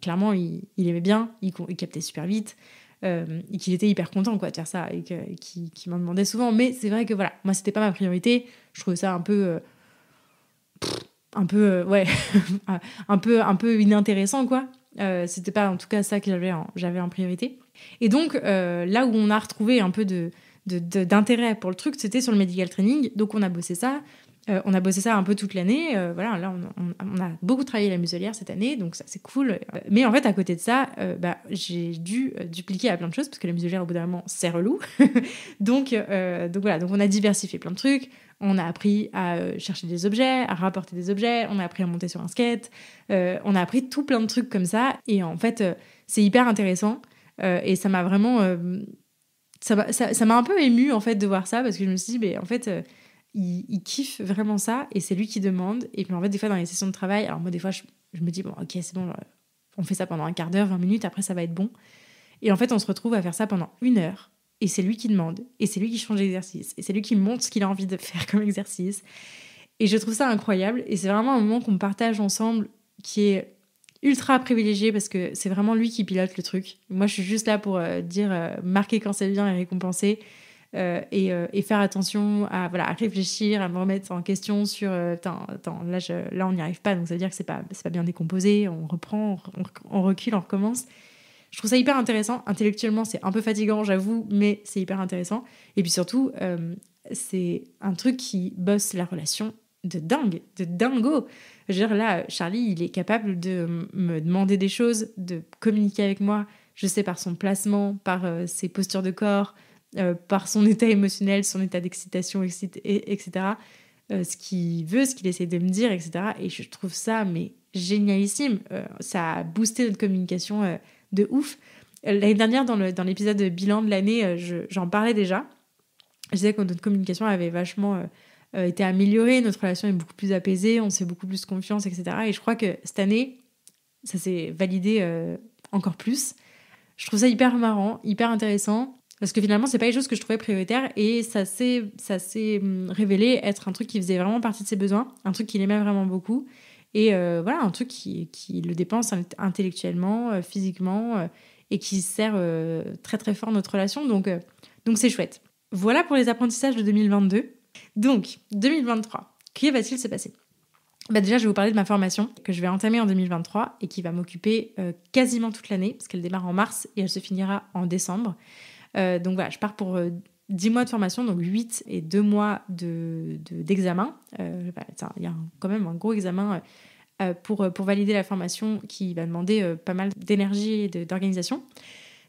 clairement il, aimait bien, il, captait super vite euh, et qu'il était hyper content quoi de faire ça et qu'il m'en demandait souvent. Mais c'est vrai que voilà, moi c'était pas ma priorité. Je trouvais ça un peu. un peu ouais un peu un peu inintéressant quoi c'était pas en tout cas ça que j'avais j'avais en priorité et donc là où on a retrouvé un peu de d'intérêt pour le truc, c'était sur le medical training. Donc on a bossé ça. Euh, on a bossé ça un peu toute l'année. Euh, voilà, là, on, a beaucoup travaillé la muselière cette année, donc ça, c'est cool. Euh, mais en fait, à côté de ça, bah, j'ai dû dupliquer à plein de choses, parce que la muselière, au bout d'un moment, c'est relou. donc, donc voilà, donc on a diversifié plein de trucs. On a appris à chercher des objets, à rapporter des objets, on a appris à monter sur un skate, on a appris tout plein de trucs comme ça. Et en fait, c'est hyper intéressant. et ça m'a vraiment ça m'a ça, un peu ému en fait de voir ça parce que je me suis dit, mais en fait, euh, il, kiffe vraiment ça et c'est lui qui demande. Et puis en fait, des fois dans les sessions de travail, alors moi des fois je, me dis, bon, ok, c'est bon, euh, on fait ça pendant un quart d'heure, 20 minutes, après ça va être bon. Et en fait, on se retrouve à faire ça pendant une heure. Et c'est lui qui demande, et c'est lui qui change l'exercice, et c'est lui qui montre ce qu'il a envie de faire comme exercice. Et je trouve ça incroyable, et c'est vraiment un moment qu'on partage ensemble qui est ultra privilégié parce que c'est vraiment lui qui pilote le truc. Moi, je suis juste là pour euh, dire euh, marquer quand c'est bien et récompenser euh, et, faire attention à, voilà, réfléchir, à me remettre en question sur attends, attends, là, je, là, on n'y arrive pas, donc ça veut dire que c'est pas, pas bien décomposé, on reprend, on, on, recule, on recommence. Je trouve ça hyper intéressant. Intellectuellement, c'est un peu fatigant, j'avoue, mais c'est hyper intéressant. Et puis surtout, c'est un truc qui bosse la relation de dingue, de dingo. Je veux dire, là, Charlie, il est capable de me demander des choses, de communiquer avec moi, je sais par son placement, par euh, ses postures de corps, euh, par son état émotionnel, son état d'excitation, etc. Euh, ce qu'il veut, ce qu'il essaie de me dire, etc. Et je trouve ça, mais génialissime. ça a boosté notre communication de ouf. L'année dernière, dans, le, dans l'épisode de bilan de l'année, j'en parlais déjà. Je disais que notre communication avait vachement euh, été améliorée, notre relation est beaucoup plus apaisée, on s'est beaucoup plus confiance, etc. Et je crois que cette année, ça s'est validé euh, encore plus. Je trouve ça hyper marrant, hyper intéressant. Parce que finalement, c'est pas les choses que je trouvais prioritaires et ça s'est, ça s'est hum, révélé être un truc qui faisait vraiment partie de ses besoins, un truc qu'il aimait vraiment beaucoup. Et euh, voilà, un truc qui, qui, le dépense intellectuellement, physiquement et qui sert très très fort notre relation. Donc, donc c'est chouette. Voilà pour les apprentissages de 2022. Donc, 2023, quest va-t-il se passer bah déjà, je vais vous parler de ma formation que je vais entamer en 2023 et qui va m'occuper euh, quasiment toute l'année, parce qu'elle démarre en mars et elle se finira en décembre. Euh, donc voilà, je pars pour euh, dix 10 mois de formation, donc 8 et 2 mois d'examen. De, il y a quand même un gros examen pour, pour valider la formation qui va demander pas mal d'énergie et d'organisation.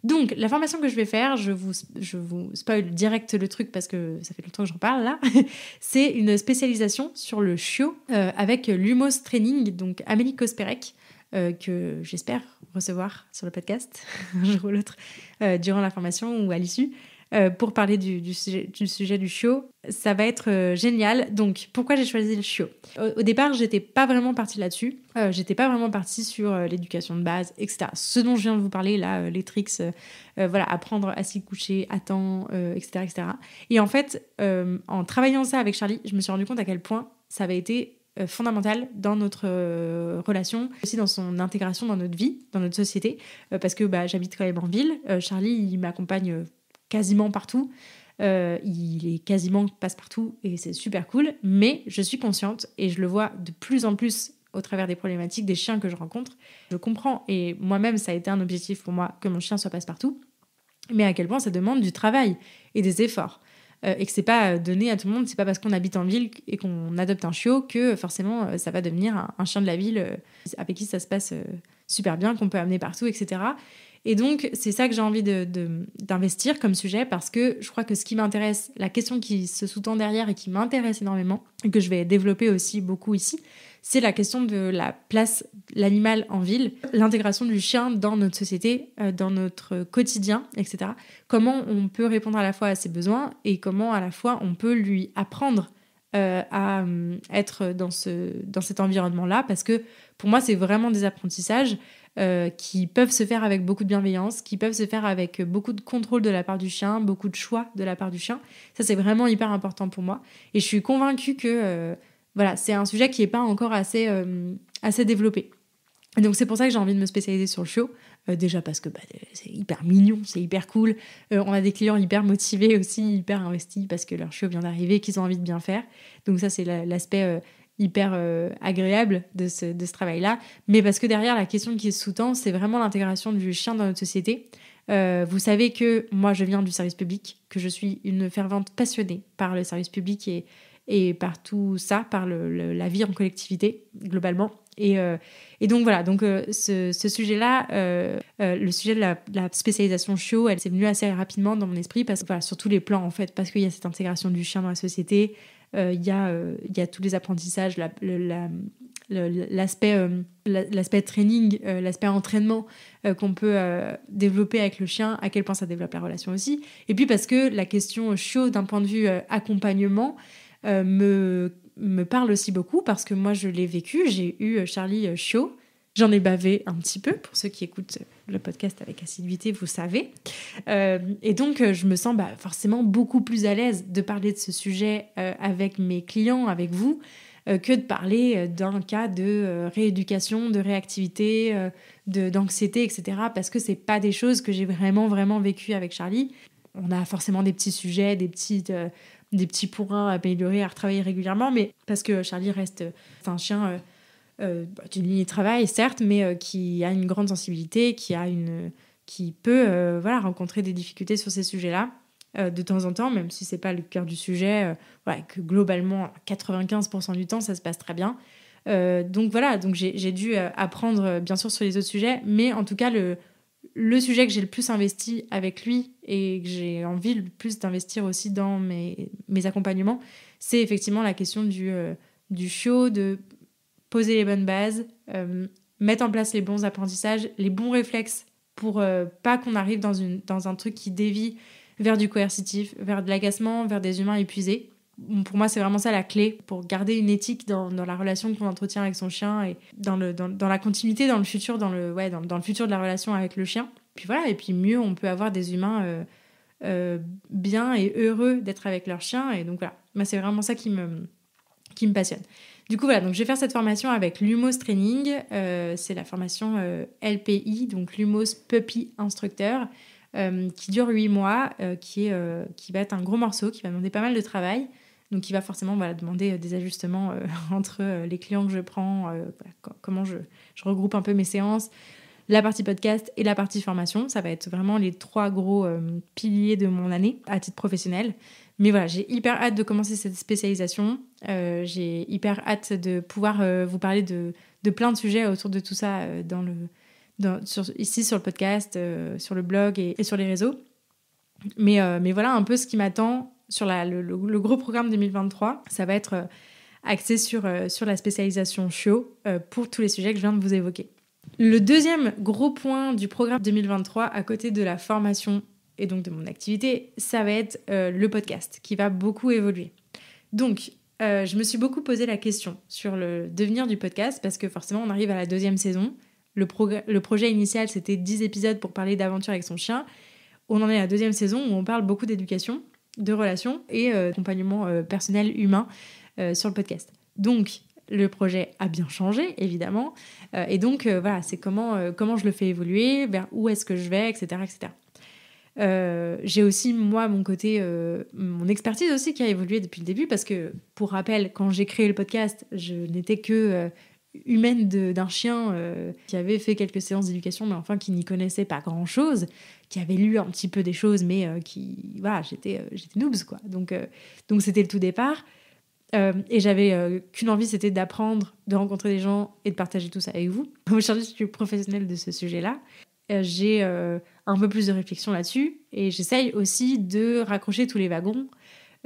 Donc, la formation que je vais faire, je vous, je vous spoil direct le truc parce que ça fait longtemps que j'en parle là, c'est une spécialisation sur le chiot euh, avec l'Humos Training, donc Amélie Kosperek, euh, que j'espère recevoir sur le podcast un jour ou l'autre euh, durant la formation ou à l'issue. Euh, pour parler du, sujet, du, chiot. Ça va être euh, génial. Donc, pourquoi j'ai choisi le chiot au, départ, départ, j'étais pas vraiment partie là-dessus. Je euh, j'étais pas vraiment partie sur l'éducation de base, etc. Ce dont je viens de vous parler là, les tricks, voilà, apprendre à s'y coucher à temps, etc., etc. Et en fait, en travaillant ça avec Charlie, je me suis rendu compte à quel point ça avait été fondamental dans notre relation, aussi dans son intégration dans notre vie, dans notre société, parce que bah, j'habite quand même en ville. Charlie, il m'accompagne quasiment partout. Euh, il est quasiment passe-partout et c'est super cool. Mais je suis consciente et je le vois de plus en plus au travers des problématiques des chiens que je rencontre. Je comprends et moi-même, ça a été un objectif pour moi que mon chien soit passe-partout. Mais à quel point ça demande du travail et des efforts. Euh, et que c'est pas donné à tout le monde, c'est pas parce qu'on habite en ville et qu'on adopte un chiot que euh, forcément ça va devenir un, chien de la ville avec qui ça se passe super bien, qu'on peut amener partout, etc. Et donc, c'est ça que j'ai envie d'investir de, d'investir comme sujet parce que je crois que ce qui m'intéresse, la question qui se sous-tend derrière et qui m'intéresse énormément, et que je vais développer aussi beaucoup ici, c'est la question de la place, l'animal en ville, l'intégration du chien dans notre société, euh, dans notre quotidien, etc. Comment on peut répondre à la fois à ses besoins et comment à la fois on peut lui apprendre euh, à hum, être dans, ce, dans cet environnement-là, parce que pour moi, c'est vraiment des apprentissages. Euh, qui peuvent se faire avec beaucoup de bienveillance, qui peuvent se faire avec beaucoup de contrôle de la part du chien, beaucoup de choix de la part du chien. Ça, c'est vraiment hyper important pour moi. Et je suis convaincue que euh, voilà, c'est un sujet qui n'est pas encore assez, euh, assez développé. donc c'est pour ça que j'ai envie de me spécialiser sur le chiot. déjà parce que bah, c'est hyper mignon, c'est hyper cool. on a des clients hyper motivés aussi, hyper investis parce que leur chiot vient d'arriver, qu'ils ont envie de bien faire. Donc ça c'est l'aspect hyper euh, agréable de ce, travail-là, mais parce que derrière, la question qui se sous-tend, c'est vraiment l'intégration du chien dans notre société. Euh, vous savez que moi, je viens du service public, que je suis une fervente passionnée par le service public et, et par tout ça, par la vie en collectivité, globalement. Et, euh, donc voilà, donc ce, sujet-là, le sujet de la, spécialisation chiot, elle s'est venue assez rapidement dans mon esprit, parce, voilà, sur tous les plans en fait, parce qu'il y a cette intégration du chien dans la société, euh, il y, a, euh, y a tous les apprentissages, l'aspect euh, l'aspect training l'aspect entraînement qu'on peut développer avec le chien à quel point ça développe la relation aussi et puis parce que la question chiot d'un point de vue accompagnement me me parle aussi beaucoup parce que moi je l'ai vécu j'ai eu Charlie chiot j'en ai bavé un petit peu pour ceux qui écoutent le podcast avec assiduité, vous savez. Euh, et donc, euh, je me sens bah, forcément beaucoup plus à l'aise de parler de ce sujet euh, avec mes clients, avec vous, que de parler d'un cas de rééducation, de réactivité, d'anxiété, etc. Parce que c'est pas des choses que j'ai vraiment, vraiment vécues avec Charlie. On a forcément des petits sujets, des des petits points à améliorer, à retravailler régulièrement, mais parce que Charlie reste un chien d'une ligne de travail, certes, mais euh, qui a une grande sensibilité, qui, a une, qui peut euh, voilà, rencontrer des difficultés sur ces sujets-là. Euh, de temps en temps, même si c'est pas le cœur du sujet, voilà, que globalement 95% du temps ça se passe très bien. donc voilà, donc j'ai dû apprendre bien sûr sur les autres sujets, mais en tout cas le, le sujet que j'ai le plus investi avec lui et que j'ai envie le plus d'investir aussi dans mes, mes accompagnements, c'est effectivement la question du, du chiot, de poser les bonnes bases, euh, mettre en place les bons apprentissages, les bons réflexes pour euh, pas qu'on arrive dans, une, dans un truc qui dévie vers du coercitif, vers de l'agacement, vers des humains épuisés. Pour moi, c'est vraiment ça la clé pour garder une éthique dans, la relation qu'on entretient avec son chien et dans, le, dans, la continuité, dans le futur, dans le, ouais, dans, le futur de la relation avec le chien. Puis voilà, et puis mieux, on peut avoir des humains euh, bien et heureux d'être avec leur chien. Et donc voilà, moi, c'est vraiment ça qui me, qui me passionne. Du coup, voilà, donc je vais faire cette formation avec Lumos Training. Euh, c'est la formation euh, LPI, donc Lumos Puppy Instructeur, euh, qui dure huit mois, qui, est, qui va être un gros morceau, qui va demander pas mal de travail. Donc, qui va forcément voilà, demander des ajustements entre les clients que je prends, comment je, je, regroupe un peu mes séances, la partie podcast et la partie formation. Ça va être vraiment les trois gros piliers de mon année à titre professionnel. Mais voilà, j'ai hyper hâte de commencer cette spécialisation. Euh, j'ai hyper hâte de pouvoir euh, vous parler de, de, plein de sujets autour de tout ça euh, dans le, sur, ici sur le podcast, sur le blog et, sur les réseaux. Mais, mais voilà un peu ce qui m'attend sur la, le, gros programme 2023. Ça va être axé sur, sur la spécialisation chiot pour tous les sujets que je viens de vous évoquer. Le deuxième gros point du programme 2023, à côté de la formation et donc de mon activité, ça va être euh, le podcast qui va beaucoup évoluer. Donc, euh, je me suis beaucoup posé la question sur le devenir du podcast parce que forcément, on arrive à la deuxième saison. Le, projet initial, c'était 10 épisodes pour parler d'aventure avec son chien. On en est à la deuxième saison où on parle beaucoup d'éducation, de relations et euh, d'accompagnement accompagnement personnel humain sur le podcast. Donc, le projet a bien changé, évidemment. et donc, voilà, c'est comment, comment je le fais évoluer, vers où est-ce que je vais, etc. etc. Euh, j'ai aussi, moi, mon côté, euh, mon expertise aussi qui a évolué depuis le début, parce que, pour rappel, quand j'ai créé le podcast, je n'étais que euh, humaine d'un chien qui avait fait quelques séances d'éducation, mais enfin qui n'y connaissait pas grand-chose, qui avait lu un petit peu des choses, mais qui, voilà, j'étais j'étais noobs, quoi. Donc, donc c'était le tout départ. et j'avais qu'une envie, c'était d'apprendre, de rencontrer des gens et de partager tout ça avec vous. Aujourd'hui, je suis professionnelle de ce sujet-là. j'ai un peu plus de réflexion là-dessus. Et j'essaye aussi de raccrocher tous les wagons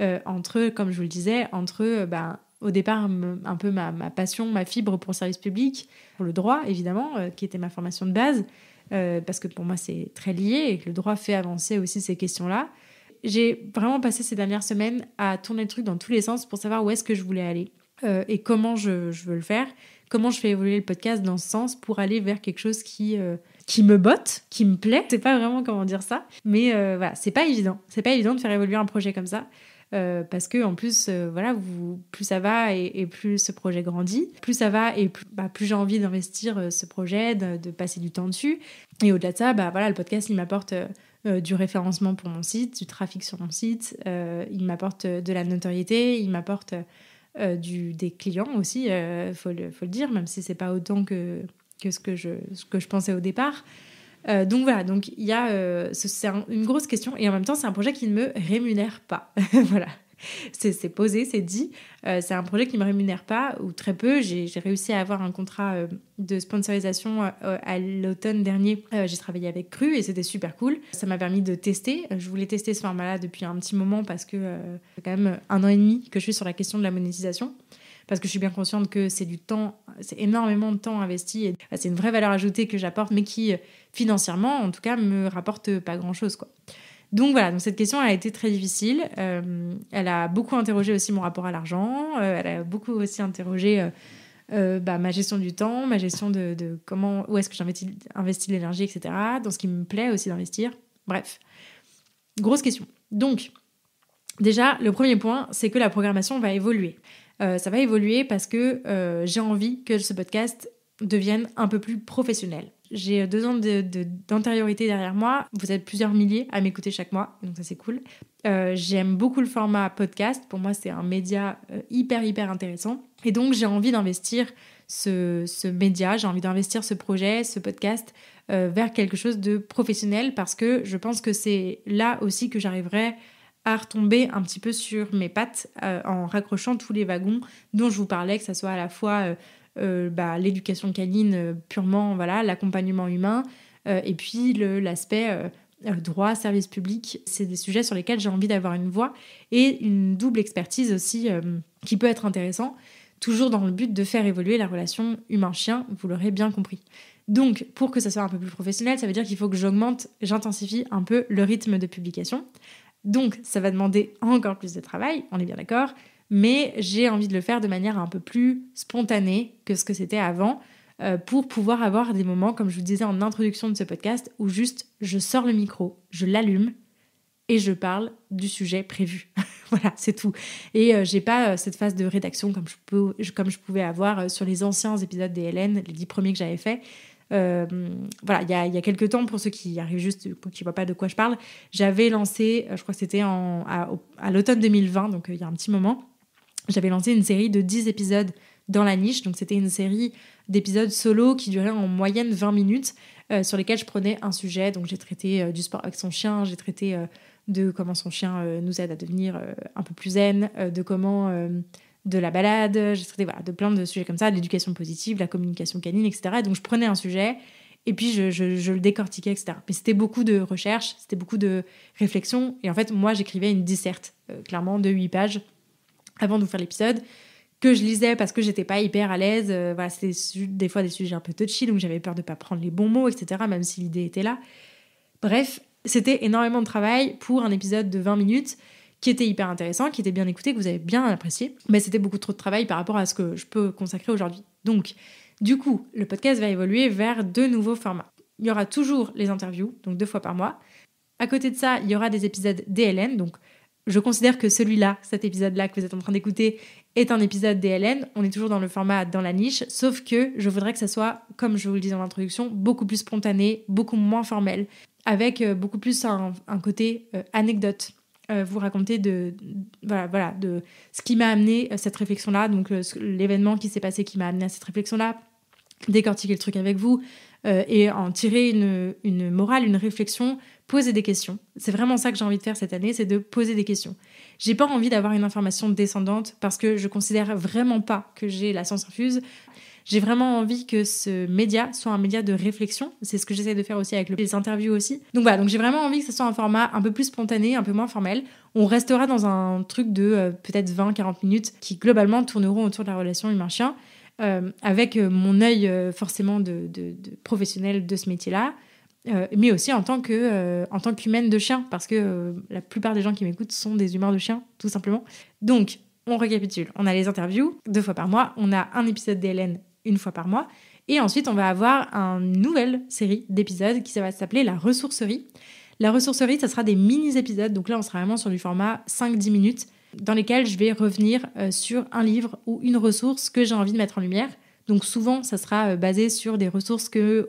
euh, entre, comme je vous le disais, entre euh, ben, au départ un peu ma, passion, ma fibre pour le service public, pour le droit évidemment, euh, qui était ma formation de base, parce que pour moi c'est très lié et que le droit fait avancer aussi ces questions-là. J'ai vraiment passé ces dernières semaines à tourner le truc dans tous les sens pour savoir où est-ce que je voulais aller et comment je, je, veux le faire, comment je fais évoluer le podcast dans ce sens pour aller vers quelque chose qui qui me botte, qui me plaît. C'est pas vraiment comment dire ça, mais euh, voilà, c'est pas évident. C'est pas évident de faire évoluer un projet comme ça. Euh, parce que en plus, euh, voilà, plus ça va et, plus ce projet grandit, plus ça va et plus, bah, j'ai envie d'investir ce projet, de, passer du temps dessus. Et au-delà de ça, bah voilà, le podcast il m'apporte du référencement pour mon site, du trafic sur mon site, il m'apporte de la notoriété, il m'apporte du, des clients aussi, faut faut le dire, même si c'est pas autant que que ce que je, ce que je pensais au départ. Euh, donc voilà, donc il y a, euh, c'est une grosse question et en même temps c'est un projet qui ne me rémunère pas. voilà, c'est posé, c'est dit. Euh, c'est un projet qui ne me rémunère pas ou très peu. J'ai réussi à avoir un contrat de sponsorisation à l'automne dernier. J'ai travaillé avec Cru et c'était super cool. Ça m'a permis de tester. Je voulais tester ce format-là depuis un petit moment parce que c'est quand même un an et demi que je suis sur la question de la monétisation parce que je suis bien consciente que c'est du temps, c'est énormément de temps investi et bah, c'est une vraie valeur ajoutée que j'apporte, mais qui euh, financièrement, en tout cas, me rapporte pas grand chose, quoi. Donc voilà, donc cette question a été très difficile. Euh, elle a beaucoup interrogé aussi mon rapport à l'argent. Euh, elle a beaucoup aussi interrogé bah, ma gestion du temps, ma gestion de, de comment, où est-ce que j'investis l'énergie, etc. Dans ce qui me plaît aussi d'investir. Bref, grosse question. Donc, déjà, le premier point, c'est que la programmation va évoluer. Euh, ça va évoluer parce que euh, j'ai envie que ce podcast devienne un peu plus professionnel. J'ai euh, deux ans d'antériorité derrière moi. Vous êtes plusieurs milliers à m'écouter chaque mois, donc ça c'est cool. J'aime beaucoup le format podcast. Pour moi, c'est un média hyper hyper intéressant. Et donc j'ai envie d'investir ce, ce, média, j'ai envie d'investir ce projet, ce podcast vers quelque chose de professionnel parce que je pense que c'est là aussi que j'arriverai à retomber un petit peu sur mes pattes euh, en raccrochant tous les wagons dont je vous parlais, que ce soit à la fois euh, euh, bah, l'éducation canine purement, voilà, l'accompagnement humain, et puis l'aspect droit, service public. C'est des sujets sur lesquels j'ai envie d'avoir une voix et une double expertise aussi qui peut être intéressant, toujours dans le but de faire évoluer la relation humain-chien, vous l'aurez bien compris. Donc, pour que ça soit un peu plus professionnel, ça veut dire qu'il faut que j'augmente, j'intensifie un peu le rythme de publication. Donc, ça va demander encore plus de travail, on est bien d'accord, mais j'ai envie de le faire de manière un peu plus spontanée que ce que c'était avant euh, pour pouvoir avoir des moments, comme je vous disais en introduction de ce podcast, où juste je sors le micro, je l'allume et je parle du sujet prévu. voilà, c'est tout. Et euh, j'ai pas euh, cette phase de rédaction comme je, comme je pouvais avoir sur les anciens épisodes des Hélène, les dix premiers que j'avais faits euh, voilà, il y a, quelques temps, pour ceux qui arrivent juste, qui ne voient pas de quoi je parle, j'avais lancé, euh, je crois que c'était à, à l'automne 2020, donc euh, il y a un petit moment, j'avais lancé une série de 10 épisodes dans la niche. Donc c'était une série d'épisodes solo qui duraient en moyenne 20 minutes, sur lesquels je prenais un sujet. Donc j'ai traité du sport avec son chien, j'ai traité de comment son chien nous aide à devenir un peu plus zen, de comment de la balade, de plein de sujets comme ça, l'éducation positive, la communication canine, etc. donc je prenais un sujet et puis je, le décortiquais, etc. Mais c'était beaucoup de recherche, c'était beaucoup de réflexion. Et en fait, moi, j'écrivais une disserte, euh, clairement, de 8 pages avant de vous faire l'épisode, que je lisais parce que j'étais pas hyper à l'aise. Euh, c'était des fois des sujets un peu touchy, donc j'avais peur de pas prendre les bons mots, etc., même si l'idée était là. Bref, c'était énormément de travail pour un épisode de 20 minutes qui était hyper intéressant, qui était bien écouté, que vous avez bien apprécié, mais c'était beaucoup trop de travail par rapport à ce que je peux consacrer aujourd'hui. Donc, du coup, le podcast va évoluer vers deux nouveaux formats. Il y aura toujours les interviews, donc deux fois par mois. À côté de ça, il y aura des épisodes DLN, donc je considère que celui-là, cet épisode-là que vous êtes en train d'écouter, est un épisode DLN. On est toujours dans le format dans la niche, sauf que je voudrais que ça soit, comme je vous le disais en introduction, beaucoup plus spontané, beaucoup moins formel, avec euh, beaucoup plus un, côté euh, anecdote. Euh, vous raconter de, voilà, voilà, de ce qui m'a amené à euh, cette réflexion-là, donc euh, l'événement qui s'est passé qui m'a amené à cette réflexion-là, décortiquer le truc avec vous et en tirer une, une, morale, une réflexion, poser des questions. C'est vraiment ça que j'ai envie de faire cette année, c'est de poser des questions. J'ai pas envie d'avoir une information descendante parce que je considère vraiment pas que j'ai la science infuse. J'ai vraiment envie que ce média soit un média de réflexion. C'est ce que j'essaie de faire aussi avec les interviews aussi. Donc voilà, donc j'ai vraiment envie que ce soit un format un peu plus spontané, un peu moins formel. On restera dans un truc de euh, peut-être 20-40 minutes qui globalement tourneront autour de la relation humain-chien, euh, avec euh, mon œil forcément de, professionnel de ce métier-là. mais aussi en tant que en tant qu'humaine de chien parce que la plupart des gens qui m'écoutent sont des humains de chien tout simplement. Donc on récapitule, on a les interviews deux fois par mois, on a un épisode d'Hélène une fois par mois. Et ensuite, on va avoir une nouvelle série d'épisodes qui ça va s'appeler la ressourcerie. La ressourcerie, ça sera des mini-épisodes. Donc là, on sera vraiment sur du format 5-10 minutes dans lesquels je vais revenir euh, sur un livre ou une ressource que j'ai envie de mettre en lumière. Donc souvent, ça sera euh, basé sur des ressources que,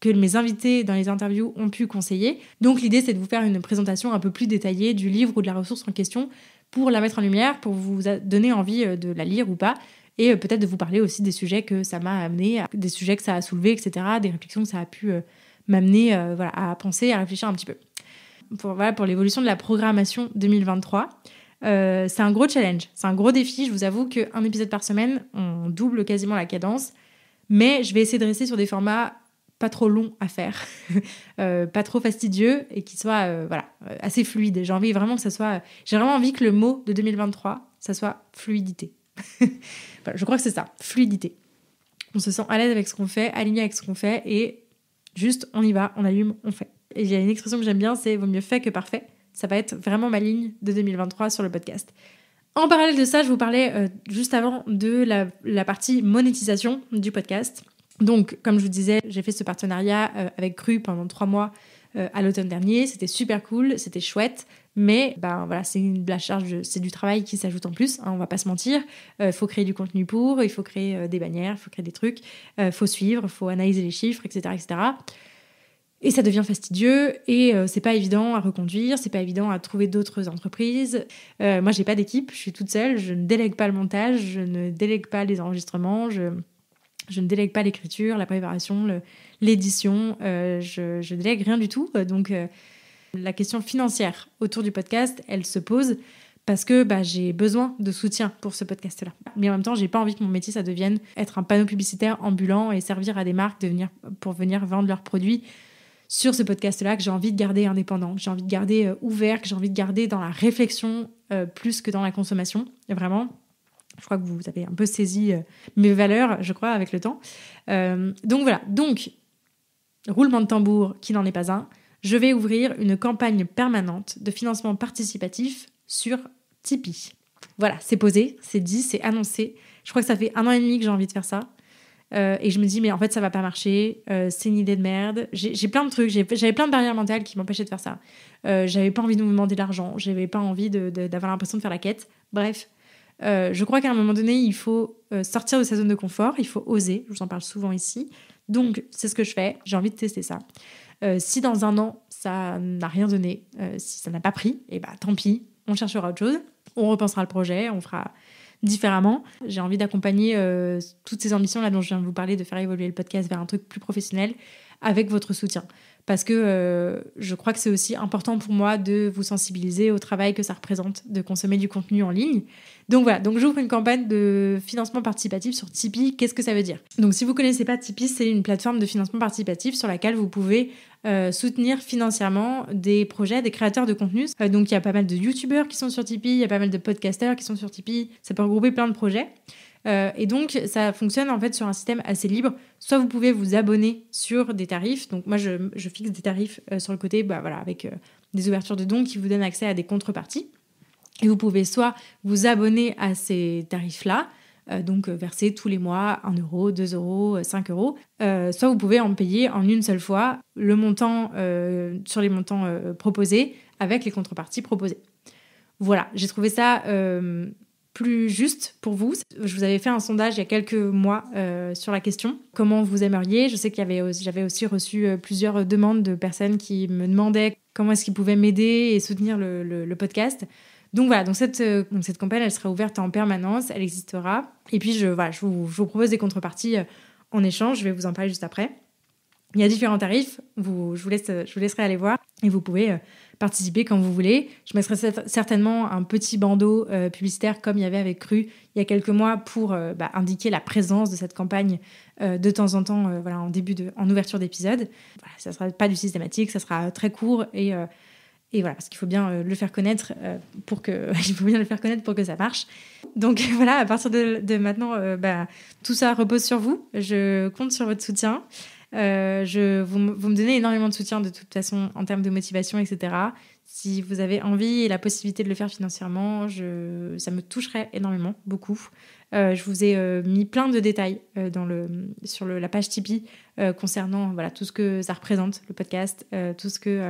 que mes invités dans les interviews ont pu conseiller. Donc l'idée, c'est de vous faire une présentation un peu plus détaillée du livre ou de la ressource en question pour la mettre en lumière, pour vous donner envie euh, de la lire ou pas et euh, peut-être de vous parler aussi des sujets que ça m'a amené, des sujets que ça a soulevé, etc., des réflexions que ça a pu euh, m'amener euh, voilà, à penser, à réfléchir un petit peu. Pour, voilà, pour l'évolution de la programmation 2023. c'est un gros challenge, c'est un gros défi. Je vous avoue qu'un épisode par semaine, on double quasiment la cadence. Mais je vais essayer de rester sur des formats pas trop longs à faire, pas trop fastidieux et qui soient voilà, assez fluides. J'ai envie vraiment que ça soit. J'ai vraiment envie que le mot de 2023, ça soit fluidité. je crois que c'est ça, fluidité. On se sent à l'aise avec ce qu'on fait, aligné avec ce qu'on fait et juste on y va, on allume, on fait. Et il y a une expression que j'aime bien, c'est vaut mieux fait que parfait. Ça va être vraiment ma ligne de 2023 sur le podcast. En parallèle de ça, je vous parlais euh, juste avant de la, partie monétisation du podcast. Donc, comme je vous disais, j'ai fait ce partenariat euh, avec Cru pendant trois mois euh, à l'automne dernier. C'était super cool, c'était chouette. Mais ben voilà, c'est de la charge, c'est du travail qui s'ajoute en plus. On hein, on va pas se mentir. Il euh, faut créer du contenu pour, il faut créer euh, des bannières, il faut créer des trucs, il euh, faut suivre, il faut analyser les chiffres, etc., etc. Et ça devient fastidieux et c'est pas évident à reconduire, c'est pas évident à trouver d'autres entreprises. moi, j'ai pas d'équipe, je suis toute seule, je ne délègue pas le montage, je ne délègue pas les enregistrements, je je ne délègue pas l'écriture, la préparation, l'édition, je, je délègue rien du tout. Donc, la question financière autour du podcast, elle se pose parce que bah, j'ai besoin de soutien pour ce podcast-là. Mais en même temps, j'ai pas envie que mon métier, ça devienne être un panneau publicitaire ambulant et servir à des marques de venir, pour venir vendre leurs produits sur ce podcast-là, que j'ai envie de garder indépendant, que j'ai envie de garder euh, ouvert, que j'ai envie de garder dans la réflexion euh, plus que dans la consommation. Et vraiment, je crois que vous avez un peu saisi euh, mes valeurs, je crois, avec le temps. donc voilà, donc, roulement de tambour qui n'en est pas un je vais ouvrir une campagne permanente de financement participatif sur Tipeee. Voilà, c'est posé, c'est dit, c'est annoncé. Je crois que ça fait un an et demi que j'ai envie de faire ça. Euh, et je me dis, mais en fait, ça va pas marcher, euh, c'est une idée de merde. J'ai plein de trucs, j'avais plein de barrières mentales qui m'empêchaient de faire ça. Euh, j'avais pas envie de me demander de l'argent, j'avais pas envie d'avoir l'impression de faire la quête. Bref, euh, je crois qu'à un moment donné, il faut sortir de sa zone de confort, il faut oser, je vous en parle souvent ici. Donc, c'est ce que je fais, j'ai envie de tester ça. Euh, si dans un an, ça n'a rien donné, euh, si ça n'a pas pris, et eh bah, tant pis, on cherchera autre chose, on repensera le projet, on fera différemment. J'ai envie d'accompagner euh, toutes ces ambitions là dont je viens de vous parler, de faire évoluer le podcast vers un truc plus professionnel avec votre soutien parce que euh, je crois que c'est aussi important pour moi de vous sensibiliser au travail que ça représente de consommer du contenu en ligne. Donc voilà, donc j'ouvre une campagne de financement participatif sur Tipeee. Qu'est-ce que ça veut dire Donc si vous ne connaissez pas Tipeee, c'est une plateforme de financement participatif sur laquelle vous pouvez euh, soutenir financièrement des projets, des créateurs de contenu. Euh, donc il y a pas mal de youtubeurs qui sont sur Tipeee, il y a pas mal de podcasters qui sont sur Tipeee. Ça peut regrouper plein de projets. Euh, et donc, ça fonctionne en fait sur un système assez libre. Soit vous pouvez vous abonner sur des tarifs. Donc, moi, je, fixe des tarifs euh, sur le côté, bah, voilà, avec euh, des ouvertures de dons qui vous donnent accès à des contreparties. Et vous pouvez soit vous abonner à ces tarifs-là, donc verser tous les mois 1 euro, 2 euros, 5 euros. soit vous pouvez en payer en une seule fois le montant sur les montants proposés avec les contreparties proposées. Voilà, j'ai trouvé ça plus juste pour vous. Je vous avais fait un sondage il y a quelques mois euh, sur la question comment vous aimeriez. Je sais qu'il y avait j'avais aussi reçu euh, plusieurs demandes de personnes qui me demandaient comment est-ce qu'ils pouvaient m'aider et soutenir le, podcast. Donc voilà, donc cette, euh, cette campagne, elle sera ouverte en permanence, elle existera. Et puis je, voilà, je, vous, propose des contreparties en échange, je vais vous en parler juste après. Il y a différents tarifs, je, vous laisse, je vous laisserai aller voir et vous pouvez participer quand vous voulez. Je mettrai certainement un petit bandeau euh, publicitaire comme il y avait avec Cru il y a quelques mois pour euh, bah, indiquer la présence de cette campagne euh, de temps en temps, voilà, en début de, en ouverture d'épisode. Voilà, ça sera pas du systématique, ça sera très court et et voilà, parce qu'il faut bien le faire connaître pour que il faut bien le faire connaître pour que ça marche. Donc voilà, à partir de, maintenant, bah, tout ça repose sur vous. Je compte sur votre soutien. Euh, je, vous, vous, me donnez énormément de soutien de toute façon en termes de motivation, etc. Si vous avez envie et la possibilité de le faire financièrement, je, ça me toucherait énormément, beaucoup. Euh, je vous ai euh, mis plein de détails dans le, sur la page Tipeee concernant voilà, tout ce que ça représente, le podcast, tout ce que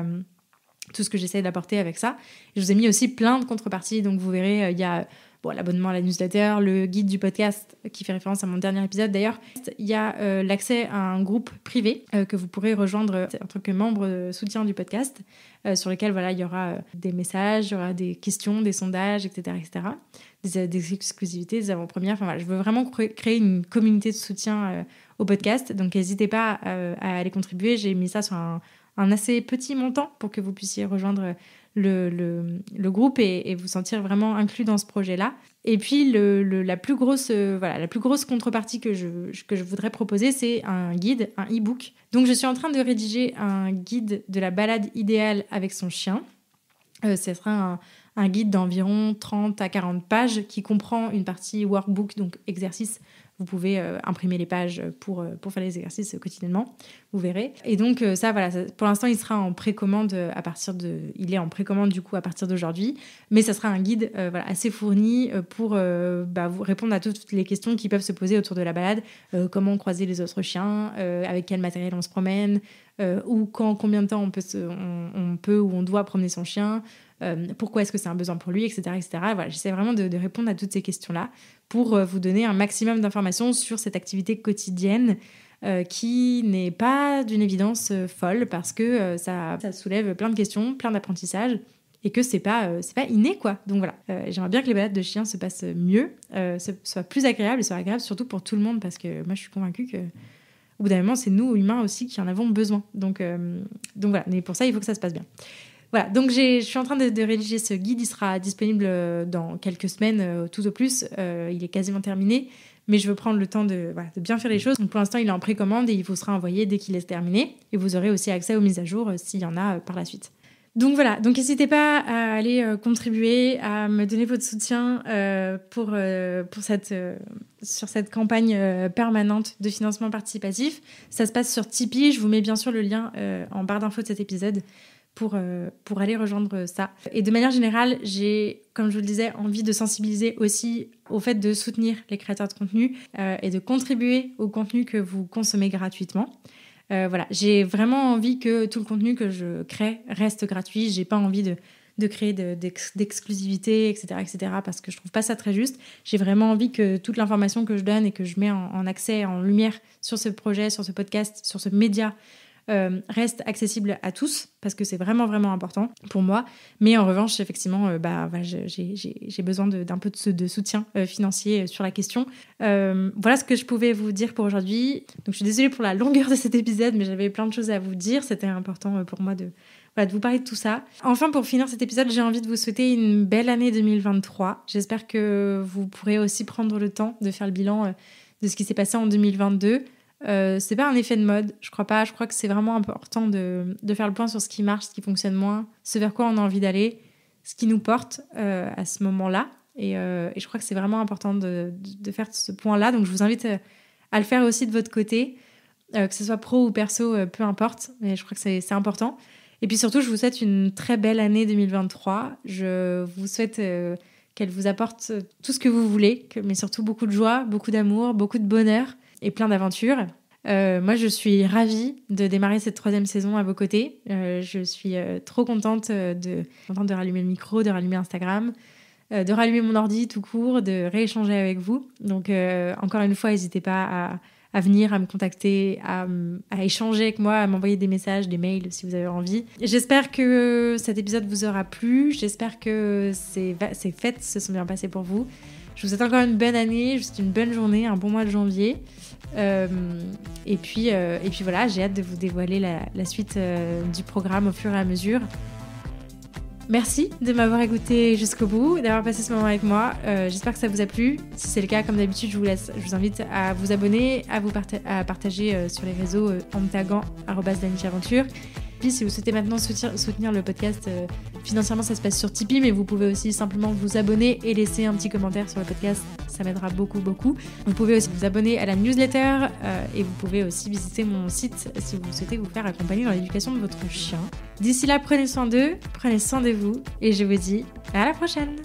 tout ce que j'essaie d'apporter avec ça. Je vous ai mis aussi plein de contreparties, donc vous verrez, il y a l'abonnement à la newsletter, le guide du podcast qui fait référence à mon dernier épisode d'ailleurs. Il y a euh, l'accès à un groupe privé euh, que vous pourrez rejoindre euh, en tant que membre soutien du podcast, sur lequel voilà, il y aura des messages, il y aura des questions, des sondages, etc. etc. Des, des exclusivités, des avant-premières. Enfin, je veux vraiment créer une communauté de soutien au podcast, donc n'hésitez pas à aller contribuer. J'ai mis ça sur un assez petit montant pour que vous puissiez rejoindre le, le, groupe et, vous sentir vraiment inclus dans ce projet-là. Et puis le, la, plus grosse, euh, voilà, la plus grosse contrepartie que je, je voudrais proposer, c'est un guide, un e-book. Donc je suis en train de rédiger un guide de la balade idéale avec son chien. Euh, ce sera un, un guide d'environ 30 à 40 pages qui comprend une partie workbook, donc exercice vous pouvez euh, imprimer les pages pour, euh, pour faire les exercices quotidiennement, vous verrez. Et donc euh, ça, voilà, pour l'instant, il sera en précommande à partir de... Il est en précommande du coup à partir d'aujourd'hui, mais ça sera un guide voilà, assez fourni pour bah, vous répondre à toutes les questions qui peuvent se poser autour de la balade. comment croiser les autres chiens, avec quel matériel on se promène, ou quand, combien de temps on peut, se, on peut ou on doit promener son chien, euh, pourquoi est-ce que c'est un besoin pour lui, etc. etc. Voilà, j'essaie vraiment de, répondre à toutes ces questions-là pour euh, vous donner un maximum d'informations sur cette activité quotidienne euh, qui n'est pas d'une évidence folle parce que ça, soulève plein de questions, plein d'apprentissages et que c'est pas pas inné quoi. Donc voilà, j'aimerais bien que les balades de chiens se passent mieux, euh, soient plus agréables et soient agréables surtout pour tout le monde parce que moi je suis convaincue que bout d'un moment c'est nous humains aussi qui en avons besoin. Donc donc voilà, mais pour ça il faut que ça se passe bien. Voilà, donc je suis en train de, rédiger ce guide, il sera disponible euh, dans quelques semaines, euh, tout au plus. Euh, il est quasiment terminé, mais je veux prendre le temps de, bien faire les mm. choses. Donc pour l'instant, il est en précommande et il vous sera envoyé dès qu'il est terminé. Et vous aurez aussi accès aux mises à jour s'il y en a par la suite. Donc voilà, donc n'hésitez pas à aller contribuer, à me donner votre soutien pour, pour cette, sur cette campagne permanente de financement participatif. Ça se passe sur Tipeee, je vous mets bien sûr le lien en barre d'infos de cet épisode. Euh, pour, aller rejoindre ça. Et de manière générale, j'ai, comme je vous le disais, envie de sensibiliser aussi au fait de soutenir les créateurs de contenu euh, et de contribuer au contenu que vous consommez gratuitement. Euh, voilà, j'ai vraiment envie que tout le contenu que je crée reste gratuit. J'ai pas envie de, créer d'exclusivité, etc., etc., parce que je trouve pas ça très juste. J'ai vraiment envie que toute l'information que je donne et que je mets en accès, en lumière sur ce projet, sur ce podcast, sur ce média, euh, reste accessible à tous, parce que c'est vraiment, vraiment important pour moi. Mais en revanche, effectivement, euh, bah, j'ai besoin d'un peu de, de soutien euh, financier sur la question. voilà ce que je pouvais vous dire pour aujourd'hui. Donc, je suis désolée pour la longueur de cet épisode, mais j'avais plein de choses à vous dire. C'était important pour moi de, voilà, de vous parler de tout ça. Enfin, pour finir cet épisode, j'ai envie de vous souhaiter une belle année 2023. J'espère que vous pourrez aussi prendre le temps de faire le bilan de ce qui s'est passé en 2022. Euh, c'est pas un effet de mode, je crois pas. Je crois que c'est vraiment important de, de, faire le point sur ce qui marche, ce qui fonctionne moins, ce vers quoi on a envie d'aller, ce qui nous porte euh, à ce moment-là. Euh, et, je crois que c'est vraiment important de, de, de faire ce point-là. Donc je vous invite à le faire aussi de votre côté, que ce soit pro ou perso, peu importe. Mais je crois que c'est important. Et puis surtout, je vous souhaite une très belle année 2023. Je vous souhaite qu'elle vous apporte tout ce que vous voulez, mais surtout beaucoup de joie, beaucoup d'amour, beaucoup de bonheur et plein d'aventures. Euh, moi, je suis ravie de démarrer cette troisième saison à vos côtés. Euh, je suis euh, trop contente de, de rallumer le micro, de rallumer Instagram, de rallumer mon ordi tout court, de rééchanger avec vous. Donc, encore une fois, n'hésitez pas à, venir, à me contacter, à, échanger avec moi, à m'envoyer des messages, des mails si vous avez envie. J'espère que cet épisode vous aura plu. J'espère que ces fêtes se sont bien passées pour vous. Je vous souhaite encore une bonne année, juste une bonne journée, un bon mois de janvier. Euh, et, puis, euh, et puis voilà, j'ai hâte de vous dévoiler la, suite euh, du programme au fur et à mesure. Merci de m'avoir écouté jusqu'au bout, d'avoir passé ce moment avec moi. J'espère que ça vous a plu. Si c'est le cas, comme d'habitude, je vous laisse, je vous invite à vous abonner, à vous partager sur les réseaux en me taguant si vous souhaitez maintenant soutenir, le podcast euh, financièrement, ça se passe sur Tipeee, mais vous pouvez aussi simplement vous abonner et laisser un petit commentaire sur le podcast. Ça m'aidera beaucoup, beaucoup. Vous pouvez aussi vous abonner à la newsletter euh, et vous pouvez aussi visiter mon site si vous souhaitez vous faire accompagner dans l'éducation de votre chien. D'ici là, prenez soin d'eux, prenez soin de vous et je vous dis à la prochaine